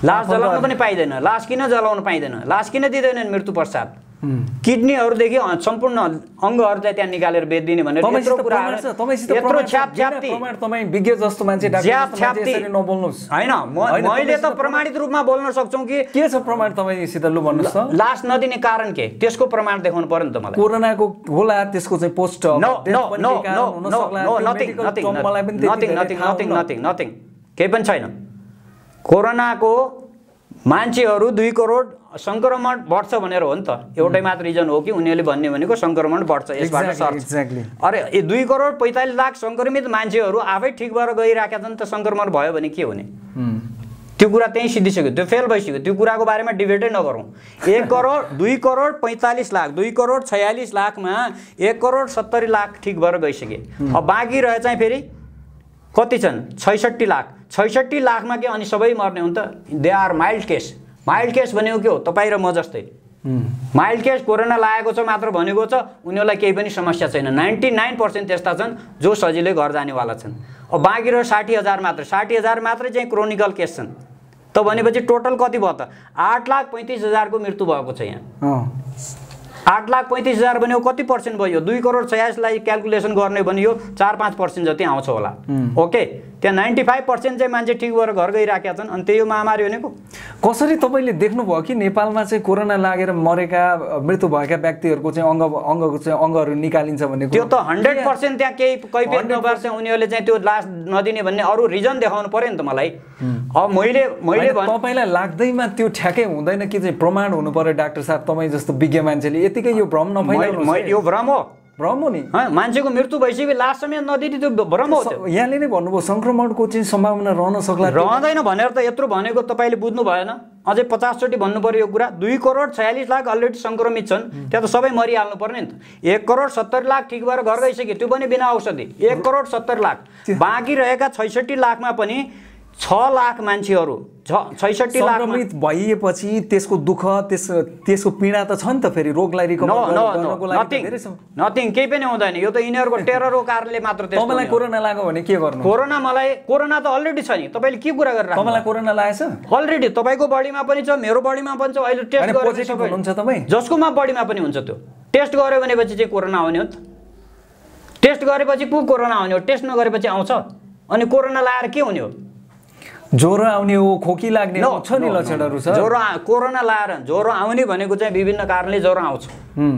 Speaker 1: लास जलाउन पनि पाइँदैन लास किन जलाउन पाइँदैन लास किन दिँदैन मृत्यु पश्चात किडनीहरूदेखि सम्पूर्ण अङ्गहरूलाई त्यहाँ निकालेर बेचिदिने भनेर होइन मैले त
Speaker 2: प्रमाणित रूपमा बोल्न सक्छौँ कि
Speaker 1: के छ प्रमाण तपाईँसित लु भन्नुहोस् लास नदिने कारण के त्यसको प्रमाण देखाउनु पर्यो नि त मलाई
Speaker 2: कोरोनाको होला त्यसको चाहिँ पोस्ट
Speaker 1: नथिङ केही पनि छैन कोरोनाको मान्छेहरू दुई करोड सङ्क्रमण बढ्छ भनेर हो नि त एउटै मात्र रिजन हो कि उनीहरूले भन्ने भनेको सङ्क्रमण बढ्छ यसबाट exactly, अरे ए दुई करोड पैँतालिस लाख सङ्क्रमित मान्छेहरू आफै ठिक भएर गइरहेका छन् त सङ्क्रमण भयो भने के हुने त्यो कुरा त्यहीँ सिद्धिसक्यो त्यो फेल भइसक्यो त्यो कुराको बारेमा डिबेटै नगरौँ एक करोड दुई करोड पैँतालिस लाख दुई करोड छयालिस लाखमा एक करोड सत्तरी लाख ठिक भएर गइसके अब बाँकी रहे चाहिँ फेरि कति छन् छैसठी लाख छैसठी लाखमा के अनि सबै मर्ने हुन् त they are mild case mild case भनेको के हो तपाईँ र म जस्तै माइल्ड केस कोरोना लागेको छ मात्र भनेको छ उनीहरूलाई केही पनि समस्या छैन नाइन्टी नाइन पर्सेन्ट त्यस्ता छन् जो सजिलै घर जानेवाला छन् अब बाँकी रह्यो साठी हजार मात्र साठी हजार मात्रै चाहिँ क्रोनिकल केस छन् त भनेपछि टोटल कति भयो त आठ लाख पैँतिस हजारको मृत्यु भएको छ यहाँ आठ लाख पैँतिस हजार भन्यो कति पर्सेन्ट भयो दुई करोड छयासलाई क्यालकुलेसन गर्ने भने यो चार पाँच पर्सेन्ट जति आउँछ होला ओके त्यहाँ नाइन्टी फाइभ पर्सेन्ट चाहिँ मान्छे ठिक भएर घर गइरहेका छन् अनि त्यही महामारी भनेको कसरी
Speaker 2: तपाईँले देख्नुभयो कि नेपालमा चाहिँ कोरोना लागेर मरेका मृत्यु भएका व्यक्तिहरूको चाहिँ अङ्ग अङ्गको चाहिँ अङ्गहरू निकालिन्छ भन्ने त्यो त हन्ड्रेड पर्सेन्ट
Speaker 1: त्यहाँ केही कैफियत नभएर चाहिँ उनीहरूले चाहिँ त्यो लास नदिने भन्ने अरू रिजन देखाउनु पऱ्यो नि त मलाई अब मैले मैले तपाईँलाई लाग्दैमा त्यो
Speaker 2: ठ्याक्कै हुँदैन कि चाहिँ प्रमाण हुनु पऱ्यो डाक्टर साहब तपाईँ जस्तो विज्ञ मान्छेले बित्तिकै यो भ्रम नफैलाउनु यो भ्रम
Speaker 1: हो भ्रम हो नि मान्छेको मृत्यु भइसक्यो लास्ट समय नदिने त्यो भ्रम हो
Speaker 2: यहाँले नै भन्नुभयो सङ्क्रमणको चाहिँ सम्भावना रहन सक्ला रहँदैन
Speaker 1: भनेर त यत्रो भनेको तपाईँले बुझ्नु भएन अझै पचासचोटि भन्नु पऱ्यो यो कुरा दुई करोड छयालिस लाख अलरेडी सङ्क्रमित छन् त्यहाँ त सबै मरिहाल्नु पर्ने नि त एक करोड सत्तरी लाख ठिक भएर घर गइसक्यो त्यो पनि बिना औषधि एक करोड सत्तर लाख बाँकी रहेका छैसठी लाखमा पनि छ लाख मान्छेहरू छैसठी लाख
Speaker 2: भइएपछि त्यसको दुःख त्यस त्यसको पीडा त छ नि त फेरि रोगलाई नथिङ
Speaker 1: केही पनि हुँदैन यो त यिनीहरूको टेरर हो कारणले मात्र तपाईँलाई कोरोना लाग्यो भने के गर्नु कोरोना मलाई कोरोना त अलरेडी छ नि तपाईँले के कुरा गरेर तपाईँलाई कोरोना लागेछ अलरेडी तपाईँको बडीमा पनि छ मेरो बडीमा पनि छ अहिले टेस्ट हुन्छ तपाईँ जसकोमा बडीमा पनि हुन्छ त्यो टेस्ट गऱ्यो भनेपछि चाहिँ कोरोना आउने हो त टेस्ट गरेपछि को कोरोना आउने हो टेस्ट नगरेपछि आउँछ अनि कोरोना लाएर के हुने हो
Speaker 2: ज्वरो आउने हो खोकी लाग्ने छ नि लक्षणहरू छ ज्वरो
Speaker 1: कोरोना लाएर ज्वरो आउने भनेको चाहिँ विभिन्न कारणले ज्वरो आउँछ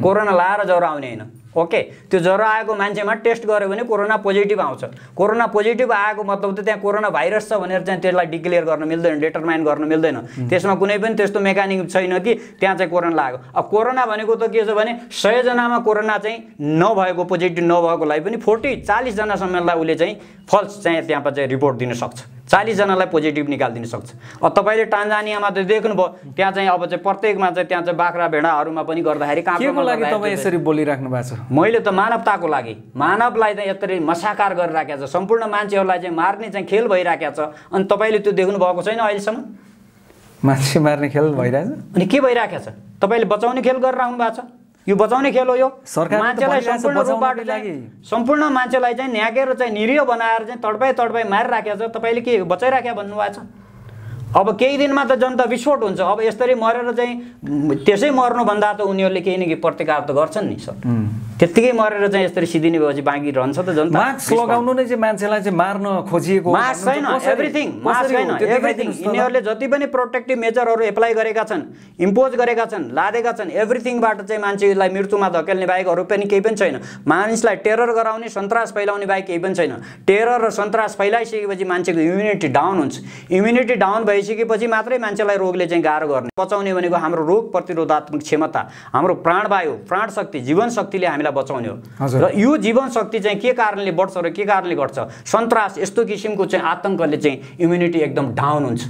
Speaker 1: कोरोना लाएर ज्वरो आउने होइन ओके त्यो ज्वरो आएको मान्छेमा टेस्ट गऱ्यो भने कोरोना पोजिटिभ आउँछ कोरोना पोजिटिभ आएको मतलब त त्यहाँ कोरोना भाइरस छ भनेर चाहिँ त्यसलाई डिक्लेयर गर्न मिल्दैन डिटरमाइन गर्न मिल्दैन त्यसमा कुनै पनि त्यस्तो मेकानिक छैन कि त्यहाँ चाहिँ कोरोना लाग्यो अब कोरोना भनेको त के छ भने सयजनामा कोरोना चाहिँ नभएको पोजिटिभ नभएकोलाई पनि फोर्टी चालिसजनासम्मलाई उसले चाहिँ फल्स चाहिँ त्यहाँ चाहिँ रिपोर्ट दिन सक्छ चालिसजनालाई पोजिटिभ निकालिदिनु सक्छ अब तपाईँले टान्जानियामा त देख्नुभयो त्यहाँ चाहिँ अब चाहिँ प्रत्येकमा चाहिँ त्यहाँ चाहिँ बाख्रा भेडाहरूमा पनि गर्दाखेरि लागि तपाईँ यसरी
Speaker 2: बोलिराख्नु भएको
Speaker 1: छ मैले त मानवताको लागि मानवलाई चाहिँ यत्रो मसाकार गरिराखेको छ सम्पूर्ण मान्छेहरूलाई चाहिँ मार्ने चाहिँ खेल भइरहेको छ अनि तपाईँले त्यो देख्नु भएको छैन अहिलेसम्म
Speaker 2: मान्छे मार्ने खेल
Speaker 1: भइरहेछ अनि के भइराखेको छ तपाईँले बचाउने खेल गरेर आउनु भएको छ यो बचाउने खेल हो यो मान्छेलाई सम्पूर्ण मान्छेलाई चाहिँ न्याकेर चाहिँ निरीह बनाएर चाहिँ तडपाई तडपाई मारिराखेको छ तपाईँले के बचाइराख्या भन्नुभएको छ अब केही दिनमा त जनता विस्फोट हुन्छ अब यसरी मरेर चाहिँ त्यसै मर्नुभन्दा त उनीहरूले केही न केही प्रतिकार त गर्छन् नि सर त्यत्तिकै मरेर चाहिँ यसरी सिद्धिने भएपछि बाँकी रहन्छ त जनता मास्क लगाउनु नै चाहिँ मान्छेलाई चाहिँ मार्न
Speaker 2: खोजिएको मास्क छैन एभ्रिथिङ मास्क छैन एभ्रिथिङ यिनीहरूले
Speaker 1: जति पनि प्रोटेक्टिभ मेजरहरू एप्लाई गरेका छन् इम्पोज गरेका छन् लादेका छन् एभ्रिथिङबाट चाहिँ मान्छेलाई मृत्युमा धकेल्ने बाहेक अरू पनि केही पनि छैन मानिसलाई टेरर गराउने सन्तास फैलाउने बाहेक केही पनि छैन टेरर र सन्तास फैलाइसकेपछि मान्छेको इम्युनिटी डाउन हुन्छ इम्युनिटी डाउन भए भइसकेपछि मात्रै मान्छेलाई रोगले चाहिँ गाह्रो गर्ने बचाउने भनेको हाम्रो रोग प्रतिरोधात्मक क्षमता हाम्रो प्राणवायु प्राण शक्ति जीवन शक्तिले हामीलाई बचाउने हो र यो जीवन शक्ति चाहिँ के कारणले बढ्छ र के कारणले घट्छ सन्तास यस्तो किसिमको चाहिँ आतङ्कले चाहिँ इम्युनिटी एकदम डाउन हुन्छ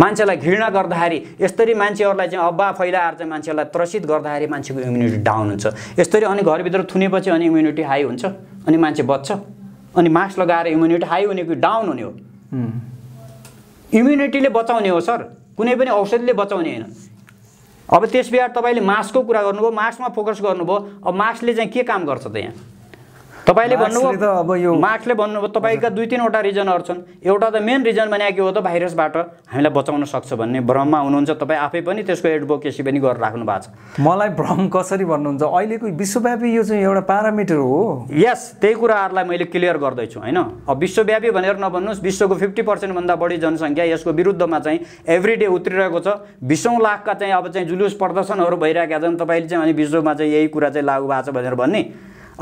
Speaker 1: मान्छेलाई घृणा गर्दाखेरि यसरी मान्छेहरूलाई चाहिँ अब्बा फैलाएर चाहिँ मान्छेहरूलाई त्रसित गर्दाखेरि मान्छेको इम्युनिटी डाउन हुन्छ यसरी अनि घरभित्र थुनेपछि अनि इम्युनिटी हाई हुन्छ अनि मान्छे बच्छ अनि मास्क लगाएर इम्युनिटी हाई हुनेको डाउन हुने हो इम्युनिटीले बचाउने हो सर कुनै पनि औषधिले बचाउने होइन अब त्यस तपाईँले मास्कको कुरा गर्नुभयो मास्कमा फोकस गर्नुभयो अब मास्कले चाहिँ के काम गर्छ त यहाँ तपाईँले भन्नुभयो अब यो मार्क्सले भन्नुभयो तपाईँका दुई तिनवटा रिजनहरू छन् एउटा त मेन रिजन भने के हो त भाइरसबाट हामीलाई बचाउन सक्छ भन्ने भ्रममा हुनुहुन्छ तपाईँ आफै पनि त्यसको एडभोकेसी पनि गरेर राख्नु भएको छ
Speaker 2: मलाई भ्रम कसरी भन्नुहुन्छ अहिलेको विश्वव्यापी यो चाहिँ एउटा प्यारामिटर हो
Speaker 1: यस त्यही कुराहरूलाई मैले क्लियर गर्दैछु होइन अब विश्वव्यापी भनेर नभन्नुहोस् विश्वको फिफ्टी पर्सेन्टभन्दा बढी जनसङ्ख्या यसको विरुद्धमा चाहिँ एभ्री डे उत्रिरहेको छ बिसौँ लाखका चाहिँ अब चाहिँ जुलुस प्रदर्शनहरू भइरहेका छन् तपाईँले चाहिँ अनि विश्वमा चाहिँ यही कुरा चाहिँ लागु भएको छ भनेर भन्ने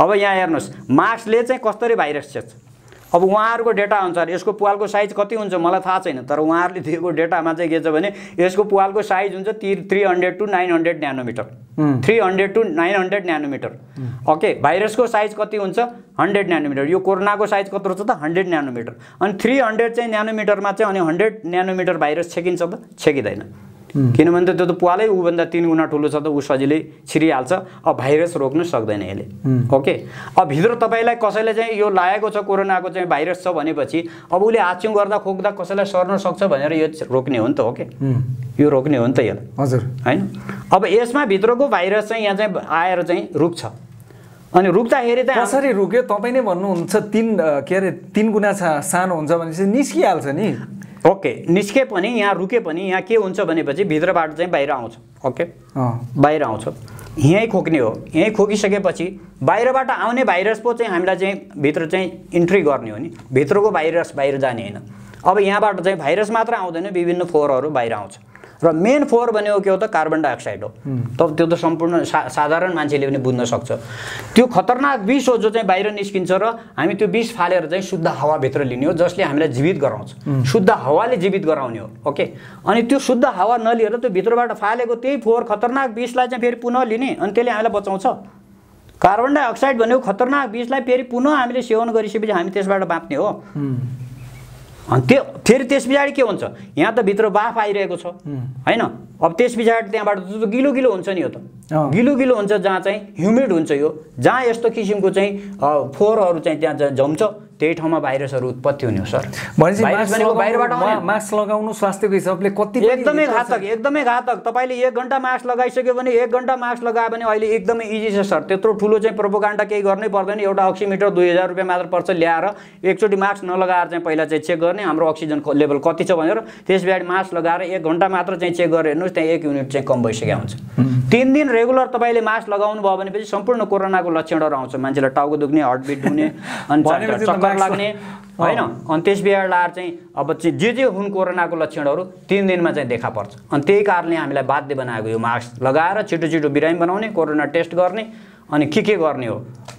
Speaker 1: अब यहाँ हेर्नुहोस् मार्क्सले चाहिँ कसरी भाइरस छेक्छ अब उहाँहरूको डेटा अनुसार यसको पुवालको साइज कति हुन्छ मलाई थाहा छैन तर उहाँहरूले दिएको डेटामा चाहिँ के छ भने यसको पुवालको साइज हुन्छ ती three hundred to nine hundred nanometer three hundred to nine hundred nanometer okay भाइरसको साइज कति हुन्छ हन्ड्रेड न्यानोमिटर यो कोरोनाको साइज कत्रो छ त हन्ड्रेड न्यानोमिटर अनि थ्री हन्ड्रेड चाहिँ न्यानोमिटरमा चाहिँ अनि हन्ड्रेड न्यानोमिटर भाइरस छेकिन्छ त छेकिँदैन किनभने त त्यो त पुवालै ऊभन्दा तिन गुणा ठुलो छ त ऊ सजिलै छिरिहाल्छ अब भाइरस रोक्नु सक्दैन यसले ओके अब भित्र तपाईँलाई कसैले चाहिँ यो लागेको छ कोरोनाको चाहिँ भाइरस छ भनेपछि अब उसले हाच्यु गर्दा खोक्दा कसैलाई सर्न सक्छ भनेर यो रोक्ने हो नि त हो कि यो रोक्ने हो नि त यसलाई हजुर होइन अब यसमा भित्रको भाइरस चाहिँ यहाँ चाहिँ आएर चाहिँ रुक्छ
Speaker 2: अनि रुक्दाखेरि त कसरी रुक्यो तपाईँ नै भन्नुहुन्छ तिन के अरे तिन गुणा
Speaker 1: सानो हुन्छ भने चाहिँ निस्किहाल्छ नि ओके निस्के पनि यहाँ रुके पनि यहाँ के हुन्छ भनेपछि भित्रबाट चाहिँ बाहिर आउँछ ओके बाहिर आउँछ यहीँ खोक्ने हो यहीँ खोकिसकेपछि बाहिरबाट आउने भाइरस पो चाहिँ हामीलाई चाहिँ भित्र चाहिँ इन्ट्री गर्ने हो नि भित्रको भाइरस बाहिर जाने होइन अब यहाँबाट चाहिँ भाइरस मात्र आउँदैन विभिन्न फोहोरहरू बाहिर आउँछ र मेन फोहोर भनेको के हो त कार्बन डाइअक्साइड हो
Speaker 2: त
Speaker 1: त्यो त सम्पूर्ण सा साधारण मान्छेले पनि बुझ्न सक्छ त्यो खतरनाक विष हो जो चाहिँ बाहिर निस्किन्छ र हामी त्यो विष फालेर चाहिँ शुद्ध हावाभित्र लिने हो जसले हामीलाई जीवित गराउँछ शुद्ध हावाले जीवित गराउने हो ओके अनि त्यो शुद्ध हावा नलिएर त्यो भित्रबाट फालेको त्यही फोहोर खतरनाक विषलाई चाहिँ फेरि पुनः लिने अनि त्यसले हामीलाई बचाउँछ कार्बन डाइअक्साइड भनेको खतरनाक बिजलाई फेरि पुनः हामीले सेवन गरिसकेपछि हामी त्यसबाट बाँच्ने हो अनि त्यो फेरि त्यस पछाडि के हुन्छ यहाँ त भित्र बाफ आइरहेको छ होइन अब त्यस पछाडि त्यहाँबाट त गिलो गिलो हुन्छ नि यो त गिलो गिलो हुन्छ जहाँ चाहिँ ह्युमिड हुन्छ यो जहाँ यस्तो किसिमको चाहिँ फोहोरहरू चाहिँ त्यहाँ चाहिँ जम्छ त्यही ठाउँमा भाइरसहरू उत्पत्ति हुने हो सर बाहिरबाट मास्क लगाउनु स्वास्थ्यको हिसाबले कति एकदमै घातक एकदमै घातक तपाईँले एक घन्टा मास्क लगाइसक्यो भने एक घन्टा मास्क लगायो भने अहिले एकदमै इजी छ सर त्यत्रो ठुलो चाहिँ प्रोपोकाण्डा केही गर्नै पर्दैन एउटा अक्सिमिटर दुई हजार रुपियाँ मात्र पर्छ ल्याएर एकचोटि मास्क नलगाएर चाहिँ पहिला चाहिँ चेक गर्ने हाम्रो अक्सिजन लेभल कति छ भनेर त्यस पछाडि मास्क लगाएर एक घन्टा मात्र चाहिँ चेक गरेर हेर्नुहोस् त्यहाँ एक युनिट चाहिँ कम भइसकेको हुन्छ तिन दिन रेगुलर तपाईँले मास्क लगाउनु भयो भनेपछि सम्पूर्ण कोरोनाको लक्षणहरू आउँछ मान्छेलाई टाउको दुख्ने हर्टबिट दुख्ने अनि डर लाग्ने होइन अनि त्यस बेला लाएर चाहिँ अब चाहिँ जे जे हुन् कोरोनाको लक्षणहरू तिन दिनमा चाहिँ देखा पर्छ अनि त्यही कारणले हामीलाई बाध्य बनाएको यो मास्क लगाएर छिटो छिटो बिरामी बनाउने कोरोना टेस्ट गर्ने अनि के के गर्ने हो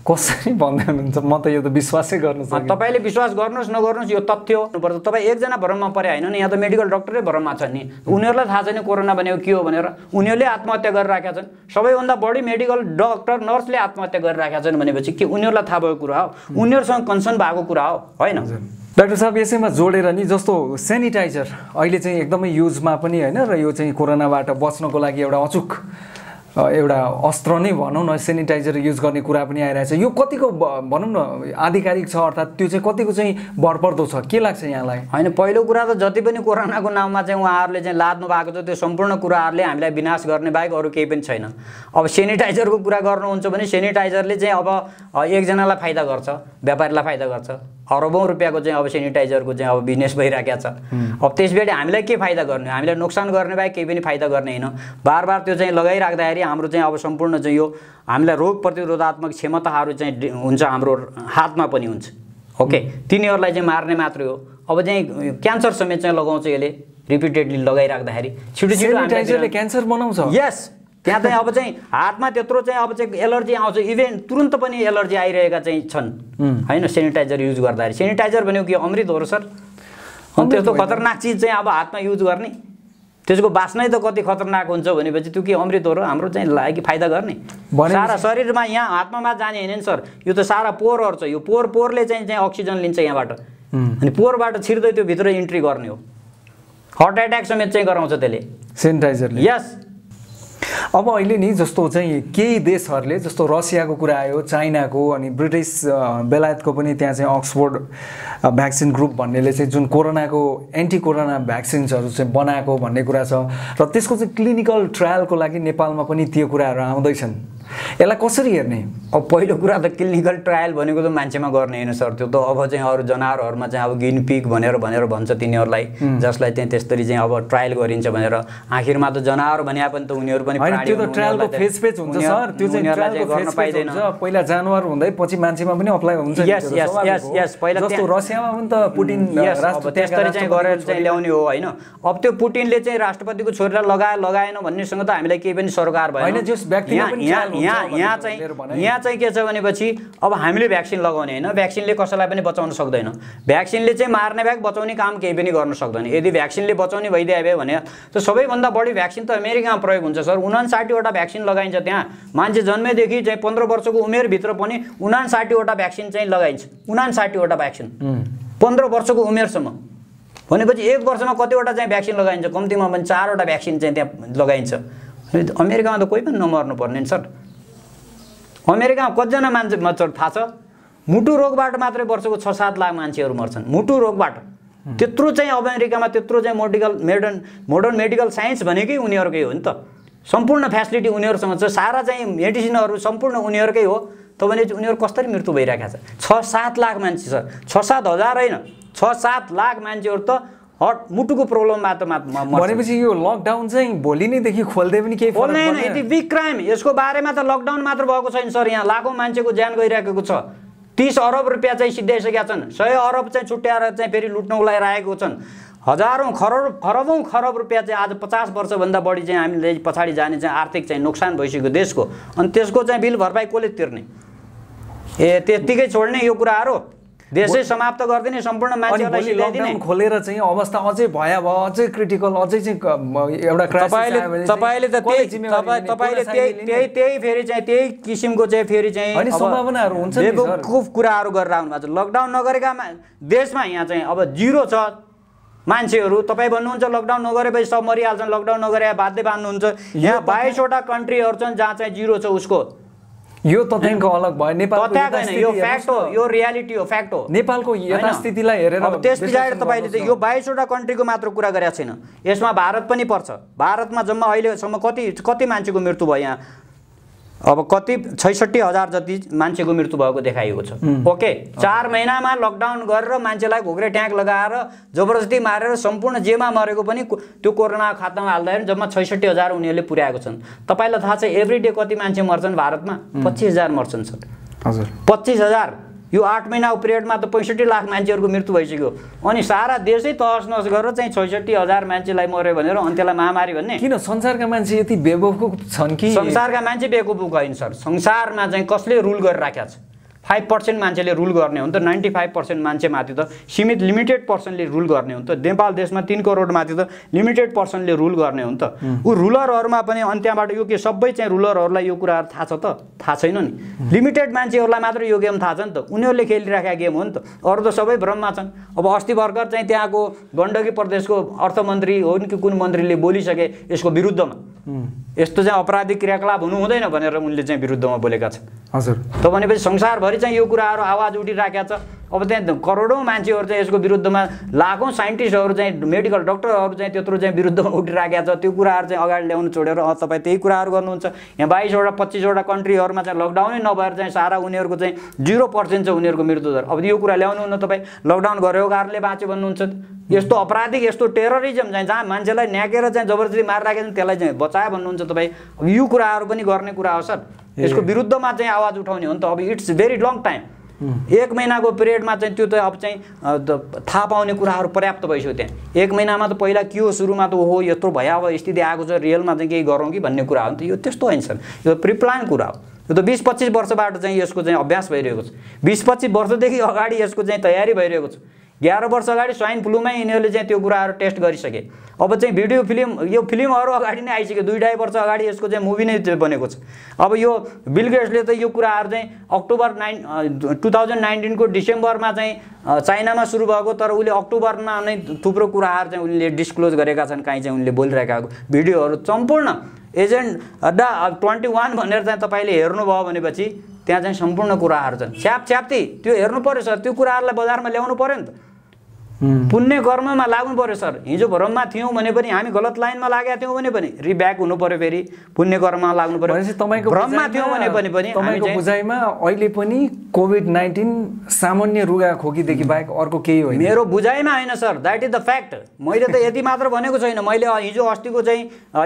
Speaker 1: कसरी भन्दै हुनुहुन्छ म
Speaker 2: त यो त विश्वासै गर्नु
Speaker 1: तपाईँले विश्वास गर्नुहोस् नगर्नुहोस् यो तथ्य हुनुपर्छ तपाईँ एकजना भ्रममा परे होइन नि यहाँ त मेडिकल डक्टरै भ्रममा छन् नि उनीहरूलाई थाहा छैन कोरोना भनेको के हो भनेर उनीहरूले आत्महत्या गरिरहेका छन् सबैभन्दा बढी मेडिकल डक्टर नर्सले आत्महत्या गरिरहेका छन् भनेपछि के उनीहरूलाई थाहा भएको कुरा हो उनीहरूसँग कन्सर्न भएको कुरा हो होइन
Speaker 2: डाक्टर साहब यसैमा जोडेर नि जस्तो सेनिटाइजर अहिले चाहिँ एकदमै युजमा पनि होइन र यो चाहिँ कोरोनाबाट बच्नको लागि एउटा अचुक एउटा अस्त्र नै भनौँ न सेनिटाइजर युज गर्ने कुरा पनि आइरहेछ यो कतिको भनौँ न आधिकारिक छ अर्थात् त्यो चाहिँ कतिको चाहिँ भरपर्दो
Speaker 1: छ के लाग्छ यहाँलाई होइन पहिलो कुरा त जति पनि कोरोनाको नाममा चाहिँ उहाँहरूले चाहिँ लाद्नु भएको छ त्यो सम्पूर्ण कुराहरूले हामीलाई विनाश गर्ने बाहेक अरू केही पनि छैन अब सेनिटाइजरको कुरा गर्नुहुन्छ भने सेनिटाइजरले चाहिँ अब एकजनालाई फाइदा गर्छ व्यापारीलाई फाइदा गर्छ अरबौँ रुपियाँको चाहिँ अब सेनिटाइजरको चाहिँ अब बिजनेस भइरहेको छ अब त्यसबाट हामीलाई के फाइदा गर्ने हामीलाई नोक्सान गर्ने बाहेक केही पनि फाइदा गर्ने होइन बार बार त्यो चाहिँ लगाइराख्दाखेरि हाम्रो चाहिँ अब सम्पूर्ण चाहिँ यो हामीलाई रोग प्रतिरोधात्मक क्षमताहरू चाहिँ हुन्छ हाम्रो हातमा पनि हुन्छ ओके तिनीहरूलाई चाहिँ मार्ने मात्रै हो अब चाहिँ क्यान्सर समेत चाहिँ लगाउँछ यसले रिपिटेडली लगाइराख्दाखेरि छिटो छिटो क्यान्सर बनाउँछ यस त्यहाँ चाहिँ अब चाहिँ हातमा त्यत्रो चाहिँ अब चाहिँ एलर्जी आउँछ इभेन तुरन्त पनि एलर्जी आइरहेका चाहिँ छन् होइन सेनिटाइजर युज गर्दाखेरि सेनिटाइजर भनेको के अमृत हो सर अनि त्यस्तो खतरनाक चिज चाहिँ अब हातमा युज गर्ने त्यसको बास्नै त कति खतरनाक हुन्छ भनेपछि त्यो के अमृत हो हाम्रो चाहिँ लागि फाइदा गर्ने सारा शरीरमा यहाँ हातमा जाने होइन नि सर यो त सारा पोहोरहरू छ यो पोहोर पोहोरले चाहिँ चाहिँ अक्सिजन लिन्छ यहाँबाट अनि पोहोरबाट छिर्दै त्यो भित्र इन्ट्री गर्ने हो हार्ट एट्याक समेत चाहिँ गराउँछ त्यसले
Speaker 2: सेनिटाइजरले यस अब अहिले नि जस्तो चाहिँ केही देशहरूले जस्तो रसियाको कुरा आयो चाइनाको अनि ब्रिटिस बेलायतको पनि त्यहाँ चाहिँ अक्सफोर्ड भ्याक्सिन ग्रुप भन्नेले चाहिँ जुन कोरोनाको एन्टी कोरोना भ्याक्सिन्सहरू चाहिँ बनाएको भन्ने कुरा छ र त्यसको
Speaker 1: चाहिँ क्लिनिकल ट्रायलको लागि नेपालमा पनि त्यो कुराहरू आउँदैछन् यसलाई कसरी हेर्ने अब पहिलो कुरा त क्लिनिकल ट्रायल भनेको त मान्छेमा गर्ने होइन सर त्यो त अब चाहिँ अरू जनावरहरूमा चाहिँ अब गिन पिक भनेर भनेर भन्छ तिनीहरूलाई जसलाई चाहिँ त्यसरी चाहिँ अब ट्रायल गरिन्छ भनेर आखिरमा त जनावर भने पनि त उनीहरू पनि गर्न पाइँदैन
Speaker 2: पहिला जनावर हुँदै पछि मान्छेमा पनि अप्लाई हुन्छ रसियामा
Speaker 1: पनि त पुटिन त्यसरी चाहिँ गरेर चाहिँ ल्याउने हो होइन अब त्यो पुटिनले चाहिँ राष्ट्रपतिको छोरीलाई लगाए लगाएन भन्नेसँग त हामीलाई केही पनि सरकार भएन यहाँ यहाँ चाहिँ यहाँ चाहिँ के छ भनेपछि अब हामीले भ्याक्सिन लगाउने होइन भ्याक्सिनले कसैलाई पनि बचाउन सक्दैन भ्याक्सिनले चाहिँ मार्ने भ्याक बचाउने काम केही पनि गर्न सक्दैन यदि भ्याक्सिनले बचाउने भइदियो भयो भने त सबैभन्दा बढी भ्याक्सिन त अमेरिकामा प्रयोग हुन्छ सर उनासाठीवटा भ्याक्सिन लगाइन्छ त्यहाँ मान्छे जन्मेदेखि चाहिँ पन्ध्र वर्षको उमेरभित्र पनि उनासाठीवटा भ्याक्सिन चाहिँ लगाइन्छ उनासाठीवटा भ्याक्सिन पन्ध्र वर्षको उमेरसम्म भनेपछि एक वर्षमा कतिवटा चाहिँ भ्याक्सिन लगाइन्छ कम्तीमा पनि चारवटा भ्याक्सिन चाहिँ त्यहाँ लगाइन्छ अमेरिकामा त कोही पनि नमर्नु पर्ने सर अमेरिकामा कतिजना मान्छे मच्छर थाहा छ मुटु रोगबाट मात्रै वर्षको छ सात लाख मान्छेहरू मर्छन् मुटु रोगबाट त्यत्रो चाहिँ अमेरिकामा त्यत्रो चाहिँ medical modern modern medical science भनेकै उनीहरूकै हो नि त सम्पूर्ण फेसिलिटी उनीहरूसँग छ सारा चाहिँ मेडिसिनहरू सम्पूर्ण उनीहरूकै हो त भने चाहिँ उनीहरू कसरी मृत्यु भइरहेको छ छ सात लाख मान्छे छ छ सात हजार होइन छ सात लाख मान्छेहरू त हट मुटुको प्रब्लम मात्र भनेपछि यो लकडाउन चाहिँ
Speaker 2: भोलि नैदेखि खोल्दै
Speaker 1: पनि केही खोल्दैन इट इज बिग क्राइम यसको बारेमा त लकडाउन मात्र भएको छैन सर यहाँ लाखौँ मान्छेको ज्यान गइरहेको छ तिस अरब रुपियाँ चाहिँ सिद्ध्याइसकेका छन् सय अरब चाहिँ छुट्याएर चाहिँ फेरि लुट्नलाई राखेको छन् हजारौँ खरब खरबौँ खरब रुपियाँ चाहिँ आज पचास वर्षभन्दा बढी चाहिँ हामीले पछाडि जाने चाहिँ आर्थिक चाहिँ नोक्सान भइसक्यो देशको अनि त्यसको चाहिँ बिल भरपाई कसले तिर्ने ए त्यत्तिकै छोड्ने यो कुराहरू देशै समाप्त गरिदिने सम्पूर्ण
Speaker 2: खोलेर चाहिँ अवस्था अझै भयावह अझै क्रिटिकल अझै चाहिँ एउटा तपाईँले
Speaker 1: तपाईँले त त्यही तपाईँले त्यही त्यही त्यही फेरि चाहिँ त्यही किसिमको चाहिँ फेरि चाहिँ सम्भावनाहरू हुन्छ कुराहरू गरेर आउनु भएको छ लकडाउन नगरेका देशमा यहाँ चाहिँ अब जिरो छ मान्छेहरू तपाईँ भन्नुहुन्छ लकडाउन नगरेपछि सब मरिहाल्छन् लकडाउन नगरे बाध्य बाँध्नुहुन्छ यहाँ बाइसवटा कन्ट्रीहरू छन् जहाँ चाहिँ जिरो छ उसको यो तथ्याङ्क अलग भयो नेपाल यो फ्याक्ट हो यो रियालिटी हो फ्याक्ट हो नेपालको यथास्थितिलाई हेरेर अब त्यस पछाडि तपाईँले चाहिँ यो बाइसवटा कन्ट्रीको मात्र कुरा गरेको छैन यसमा भारत पनि पर्छ भारतमा जम्मा अहिलेसम्म कति कति मान्छेको मृत्यु भयो यहाँ अब कति छैसठी हजार जति मान्छेको मृत्यु भएको देखाइएको छ ओके चार महिनामा लकडाउन गरेर मान्छेलाई घोक्रे ट्याङ्क लगाएर जबरजस्ती मारेर सम्पूर्ण जेमा मरेको पनि त्यो कोरोना खातामा हाल्दाखेरि जम्मा छैसठी हजार उनीहरूले पुर्याएको छन् तपाईँलाई थाहा छ एभ्री डे कति मान्छे मर्छन् भारतमा पच्चिस हजार मर्छन् सर हजुर पच्चिस हजार यो आठ महिनाको पिरियडमा त पैँसठी लाख मान्छेहरूको मृत्यु भइसक्यो अनि सारा देशै तहस नहस गरेर चाहिँ छैसठी हजार मान्छेलाई मऱ्यो भनेर अनि त्यसलाई महामारी भन्ने किन संसारका मान्छे यति बेवकुफ
Speaker 2: छन् कि संसारका
Speaker 1: मान्छे बेवकुफ होइन सर संसारमा चाहिँ कसले रुल गरिराखेको छ फाइभ पर्सेन्ट मान्छेले रुल गर्ने हो नि त नाइन्टी फाइभ पर्सेन्ट मान्छेमाथि त सीमित लिमिटेड पर्सनले रुल गर्ने हो त नेपाल देशमा तिन करोडमाथि त लिमिटेड पर्सनले रुल गर्ने हो नि त ऊ रुलरहरूमा पनि अनि त्यहाँबाट यो के सबै चाहिँ रुलरहरूलाई यो कुराहरू थाहा छ त थाहा छैन नि लिमिटेड मान्छेहरूलाई मात्र यो गेम थाहा छ नि त उनीहरूले खेलिराखेका गेम हो नि त अरू त सबै भ्रममा छन् अब अस्ति भर्खर चाहिँ त्यहाँको गण्डकी प्रदेशको अर्थमन्त्री हो नि कि कुन मन्त्रीले बोलिसके यसको विरुद्धमा यस्तो चाहिँ अपराधिक क्रियाकलाप हुनु हुँदैन भनेर उनले चाहिँ विरुद्धमा बोलेका छन् हजुर त भनेपछि संसारभरि चाहिँ यो कुराहरू आवाज उठिराखेको छ अब त्यहाँ करोडौँ मान्छेहरू चाहिँ यसको विरुद्धमा लाखौँ साइन्टिस्टहरू चाहिँ मेडिकल डक्टरहरू चाहिँ त्यत्रो चाहिँ विरुद्धमा उठिराखेको छ त्यो कुराहरू चाहिँ अगाडि ल्याउनु छोडेर तपाईँ त्यही कुराहरू गर्नुहुन्छ यहाँ बाइसवटा पच्चिसवटा कन्ट्रीहरूमा चाहिँ लकडाउनै नभएर चाहिँ सारा उनीहरूको चाहिँ जिरो पर्सेन्ट छ उनीहरूको मृत्युदर अब यो कुरा ल्याउनु हुन तपाईँ लकडाउन गरेको कारणले बाँच्यो भन्नुहुन्छ यस्तो अपराधिक यस्तो टेररिजम चाहिँ जहाँ मान्छेलाई न्याकेर चाहिँ जबरजस्ती मारिराखेको त्यसलाई चाहिँ बचायो भन्नुहुन्छ तपाईँ यो कुराहरू पनि गर्ने कुरा हो सर यसको विरुद्धमा चाहिँ आवाज उठाउने हो नि त अब इट्स भेरी लङ टाइम एक महिनाको पिरियडमा चाहिँ त्यो त अब चाहिँ थाहा पाउने कुराहरू पर्याप्त भइसक्यो त्यहाँ एक महिनामा त पहिला के हो सुरुमा त ओहो यत्रो भयो भयावह स्थिति आएको छ रियलमा चाहिँ केही गरौँ कि भन्ने कुरा हो नि त यो त्यस्तो होइन सर यो प्रिप्लान कुरा हो यो त बिस पच्चिस वर्षबाट चाहिँ यसको चाहिँ अभ्यास भइरहेको छ बिस पच्चिस वर्षदेखि अगाडि यसको चाहिँ तयारी भइरहेको छ एघार वर्ष अगाडि स्वाइन फ्लूमै यिनीहरूले चाहिँ त्यो कुराहरू टेस्ट गरिसके अब चाहिँ भिडियो फिल्म यो फिल्महरू अगाडि नै आइसक्यो दुई ढाई वर्ष अगाडि यसको चाहिँ मुभी नै बनेको छ अब यो बिल गेट्सले त यो कुराहरू चाहिँ अक्टोबर नाइन टु थाउजन्ड नाइन्टिनको डिसेम्बरमा चाहिँ चाइनामा सुरु भएको तर उसले अक्टोबरमा नै थुप्रो कुराहरू चाहिँ उसले डिस्क्लोज गरेका छन् काहीँ चाहिँ उनले बोलिरहेका भिडियोहरू सम्पूर्ण एजेन्ट डा ट्वेन्टी वान भनेर चाहिँ तपाईँले हेर्नुभयो भनेपछि त्यहाँ चाहिँ सम्पूर्ण कुराहरू छन् छ्याप छ्याप्ती त्यो हेर्नु पऱ्यो सर त्यो कुराहरूलाई बजारमा ल्याउनु पऱ्यो नि त पुण्य कर्ममा लाग्नु पऱ्यो सर हिजो भ्रममा थियौँ भने पनि हामी गलत लाइनमा लागेका थियौँ भने पनि रिब्याक हुनु पऱ्यो फेरि पुण्य कर्ममा लाग्नु पऱ्यो तपाईँको भ्रममा थियौँ भने पनि तपाईँको बुझाइमा अहिले पनि कोभिड नाइन्टिन सामान्य रुगा खोकीदेखि बाहेक अर्को केही होइन मेरो बुझाइमा होइन sir that is the fact मैले त यति मात्र भनेको छैन मैले हिजो अस्तिको चाहिँ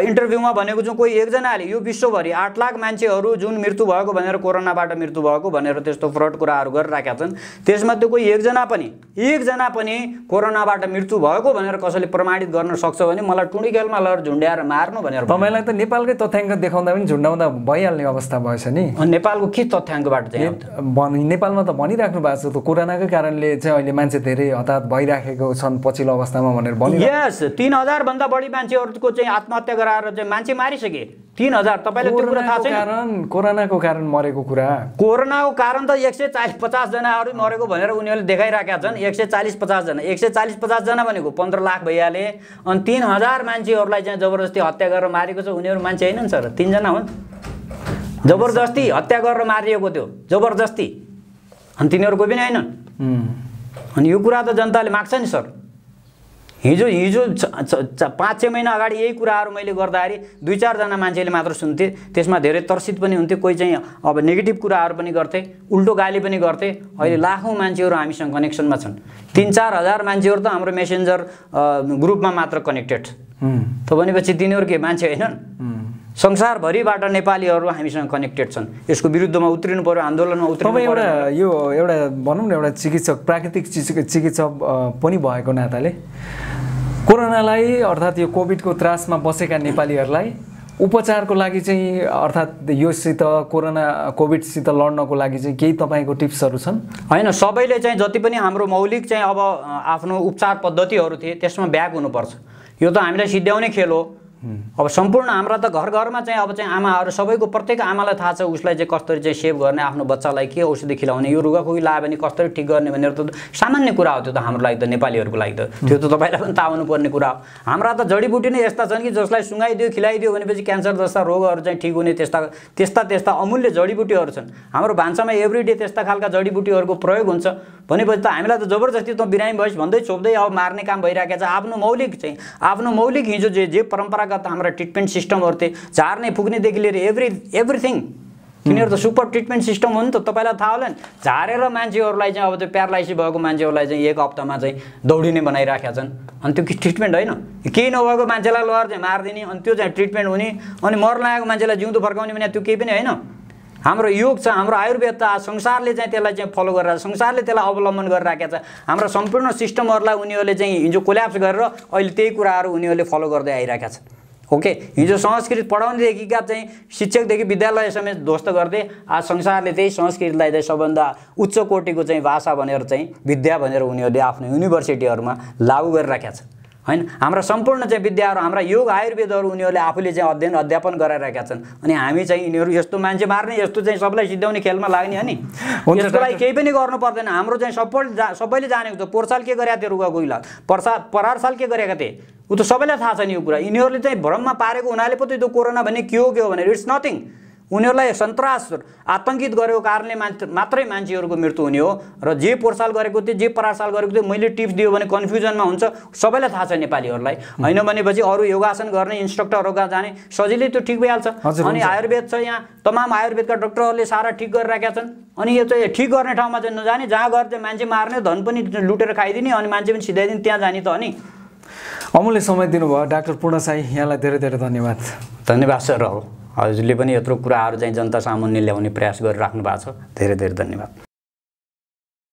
Speaker 1: इन्टरभ्यूमा भनेको छु कोही एकजनाले यो विश्वभरि आठ लाख मान्छेहरू जुन मृत्यु भएको भनेर कोरोनाबाट मृत्यु भएको भनेर त्यस्तो फ्रड कुराहरू गरिरहेका छन् त्यसमा त्यो कोही एकजना पनि एकजना पनि कोरोनाबाट मृत्यु भएको भनेर कसैले प्रमाणित गर्न सक्छ भने मलाई टुँडिकेलमा लगेर झुन्ड्याएर मार्नु
Speaker 2: भनेर तपाईँलाई त नेपालकै तथ्याङ्क देखाउँदा पनि झुन्डाउँदा भइहाल्ने अवस्था भएछ नि नेपालको के तथ्याङ्कबाट चाहिँ नेपालमा त भनिराख्नु भएको छ त कोरोनाकै कारणले चाहिँ अहिले मान्छे धेरै हताहत भइराखेको छन् पछिल्लो अवस्थामा भनेर भन्नु यस
Speaker 1: तिन हजारभन्दा बढी मान्छेहरूको चाहिँ आत्महत्या गराएर चाहिँ मान्छे मारिसके तिन हजार तपाईँलाई त्यो कुरा थाहा छ कारण
Speaker 2: कोरोनाको कारण मरेको कुरा
Speaker 1: कोरोनाको कारण त एक सय चालिस पचासजनाहरू मरेको भनेर उनीहरूले देखाइरहेका छन् एक सय चालिस पचासजना एक सय चालिस पचासजना भनेको पन्ध्र लाख भइहाले अनि तिन हजार मान्छेहरूलाई चाहिँ जबरजस्ती हत्या गरेर मारेको छ उनीहरू मान्छे होइन नि सर तिनजना हुन् जबरजस्ती हत्या गरेर मारिएको त्यो जबरजस्ती अनि तिनीहरू कोही पनि होइनन् अनि यो कुरा त जनताले माग्छ नि सर हिजो हिजो पाँच छ महिना अगाडि यही कुराहरू मैले गर्दाखेरि दुई चारजना मान्छेले मात्र सुन्थे त्यसमा धेरै तर्सित पनि हुन्थ्यो कोही चाहिँ अब नेगेटिभ कुराहरू पनि गर्थे उल्टो गाली पनि गर्थे अहिले लाखौँ मान्छेहरू हामीसँग कनेक्सनमा छन् तिन चार हजार मान्छेहरू त हाम्रो मेसेन्जर ग्रुपमा मात्र कनेक्टेड त भनेपछि तिनीहरू के मान्छे होइनन् संसारभरिबाट नेपालीहरू हामीसँग कनेक्टेड छन् यसको विरुद्धमा उत्रिनु पऱ्यो आन्दोलनमा पऱ्यो एउटा
Speaker 2: यो एउटा भनौँ न एउटा चिकित्सक प्राकृतिक चिकित्सक पनि भएको नाताले कोरोनालाई अर्थात् यो कोभिडको त्रासमा बसेका नेपालीहरूलाई उपचारको लागि चाहिँ अर्थात् योसित कोरोना कोभिडसित लड्नको लागि चाहिँ केही तपाईँको टिप्सहरू छन्
Speaker 1: होइन सबैले चाहिँ जति पनि हाम्रो मौलिक चाहिँ अब आफ्नो उपचार पद्धतिहरू थिए त्यसमा ब्याक हुनुपर्छ यो त हामीलाई सिध्याउने खेल हो अब सम्पूर्ण हाम्रा त घर घरमा चाहिँ अब चाहिँ आमाहरू सबैको प्रत्येक आमालाई थाहा छ उसलाई चाहिँ कसरी चाहिँ सेभ गर्ने आफ्नो बच्चालाई के औषधि खिलाउने यो खोकी लायो भने कसरी ठिक गर्ने भनेर त सामान्य कुरा हो त्यो त हाम्रो लागि त नेपालीहरूको लागि त त्यो त तपाईँलाई पनि थाहा हुनुपर्ने कुरा हो हाम्रा त जडीबुटी नै यस्ता छन् कि जसलाई सुँगाइदियो खिलाइदियो भनेपछि क्यान्सर जस्ता रोगहरू चाहिँ ठिक हुने त्यस्ता त्यस्ता त्यस्ता अमूल्य जडीबुटीहरू छन् हाम्रो भान्सामा एभ्रिडे त्यस्ता खालका जडीबुटीहरूको प्रयोग हुन्छ भनेपछि त हामीलाई त जबरजस्ती त बिरामी भइस भन्दै छोप्दै अब मार्ने काम भइरहेको छ आफ्नो मौलिक चाहिँ आफ्नो मौलिक हिजो जे जे परम्परागत प्रकारका त हाम्रा ट्रिटमेन्ट सिस्टमहरू थिए झार नै पुग्नेदेखि लिएर एभ्री एभ्रिथिङ तिनीहरू त सुपर ट्रिटमेन्ट सिस्टम हो नि त तपाईँलाई थाहा होला नि झारेर मान्छेहरूलाई चाहिँ अब त्यो प्यारालाइसिस भएको मान्छेहरूलाई चाहिँ एक हप्तामा चाहिँ दौडिने बनाइराखेका छन् अनि त्यो ट्रिटमेन्ट होइन केही नभएको मान्छेलाई लहर चाहिँ मारिदिने अनि त्यो चाहिँ ट्रिटमेन्ट हुने अनि मर लागेको मान्छेलाई जिउँदो फर्काउने भने त्यो केही पनि होइन हाम्रो योग छ हाम्रो आयुर्वेद त संसारले चाहिँ त्यसलाई चाहिँ फलो गरेर संसारले त्यसलाई अवलम्बन गरिराखेको छ हाम्रो सम्पूर्ण सिस्टमहरूलाई उनीहरूले चाहिँ हिजो कोल्याप्स गरेर अहिले त्यही कुराहरू उनीहरूले फलो गर्दै आइरहेका छन् ओके हिजो संस्कृत पढाउनेदेखिका चाहिँ शिक्षकदेखि विद्यालय समेत ध्वस्त गर्दै आज संसारले त्यही संस्कृतलाई चाहिँ सबभन्दा उच्च कोटिको चाहिँ भाषा भनेर चाहिँ विद्या भनेर उनीहरूले आफ्नो युनिभर्सिटीहरूमा लागु गरिराखेका छन् होइन हाम्रा सम्पूर्ण चाहिँ विद्याहरू हाम्रा योग आयुर्वेदहरू उनीहरूले आफूले चाहिँ अध्ययन अध्यापन गराइरहेका छन् अनि हामी चाहिँ यिनीहरू यस्तो मान्छे मार्ने यस्तो चाहिँ सबलाई सिद्ध्याउने खेलमा लाग्ने हो नि केही पनि गर्नु पर्दैन हाम्रो चाहिँ सबै जा सबैले जानेको थियो पोहोर साल के गरेका थिए रुगा गोइला पर्सा परार साल के गरेका थिए ऊ त सबैलाई थाहा छ नि यो कुरा यिनीहरूले चाहिँ भ्रममा पारेको हुनाले पो त्यो कोरोना भन्ने के हो के हो भनेर इट्स नथिङ उनीहरूलाई सन्तास आतङ्कित गरेको कारणले मान्छे मात्रै मान्छेहरूको मृत्यु हुने हो र जे पोर्साल गरेको थियो जे परासाल गरेको थियो मैले टिप्स दियो भने कन्फ्युजनमा हुन्छ सबैलाई थाहा छ नेपालीहरूलाई होइन भनेपछि अरू योगासन गर्ने इन्स्ट्रक्टरहरूका जाने सजिलै त्यो ठिक भइहाल्छ अनि आयुर्वेद छ यहाँ तमाम आयुर्वेदका डक्टरहरूले सारा ठिक गरिरहेका छन् अनि यो चाहिँ ठिक गर्ने ठाउँमा चाहिँ नजाने जहाँ गएर चाहिँ मान्छे मार्ने धन पनि लुटेर खाइदिने अनि मान्छे पनि सिधाइदिने त्यहाँ जाने त अनि
Speaker 2: अमूल्य समय दिनुभयो डाक्टर पूर्ण साई यहाँलाई धेरै धेरै धन्यवाद
Speaker 1: धन्यवाद सर हो हजुरले पनि यत्रो कुराहरू चाहिँ जनता सामुन्ने ल्याउने प्रयास गरिराख्नु भएको छ
Speaker 2: धेरै धेरै धन्यवाद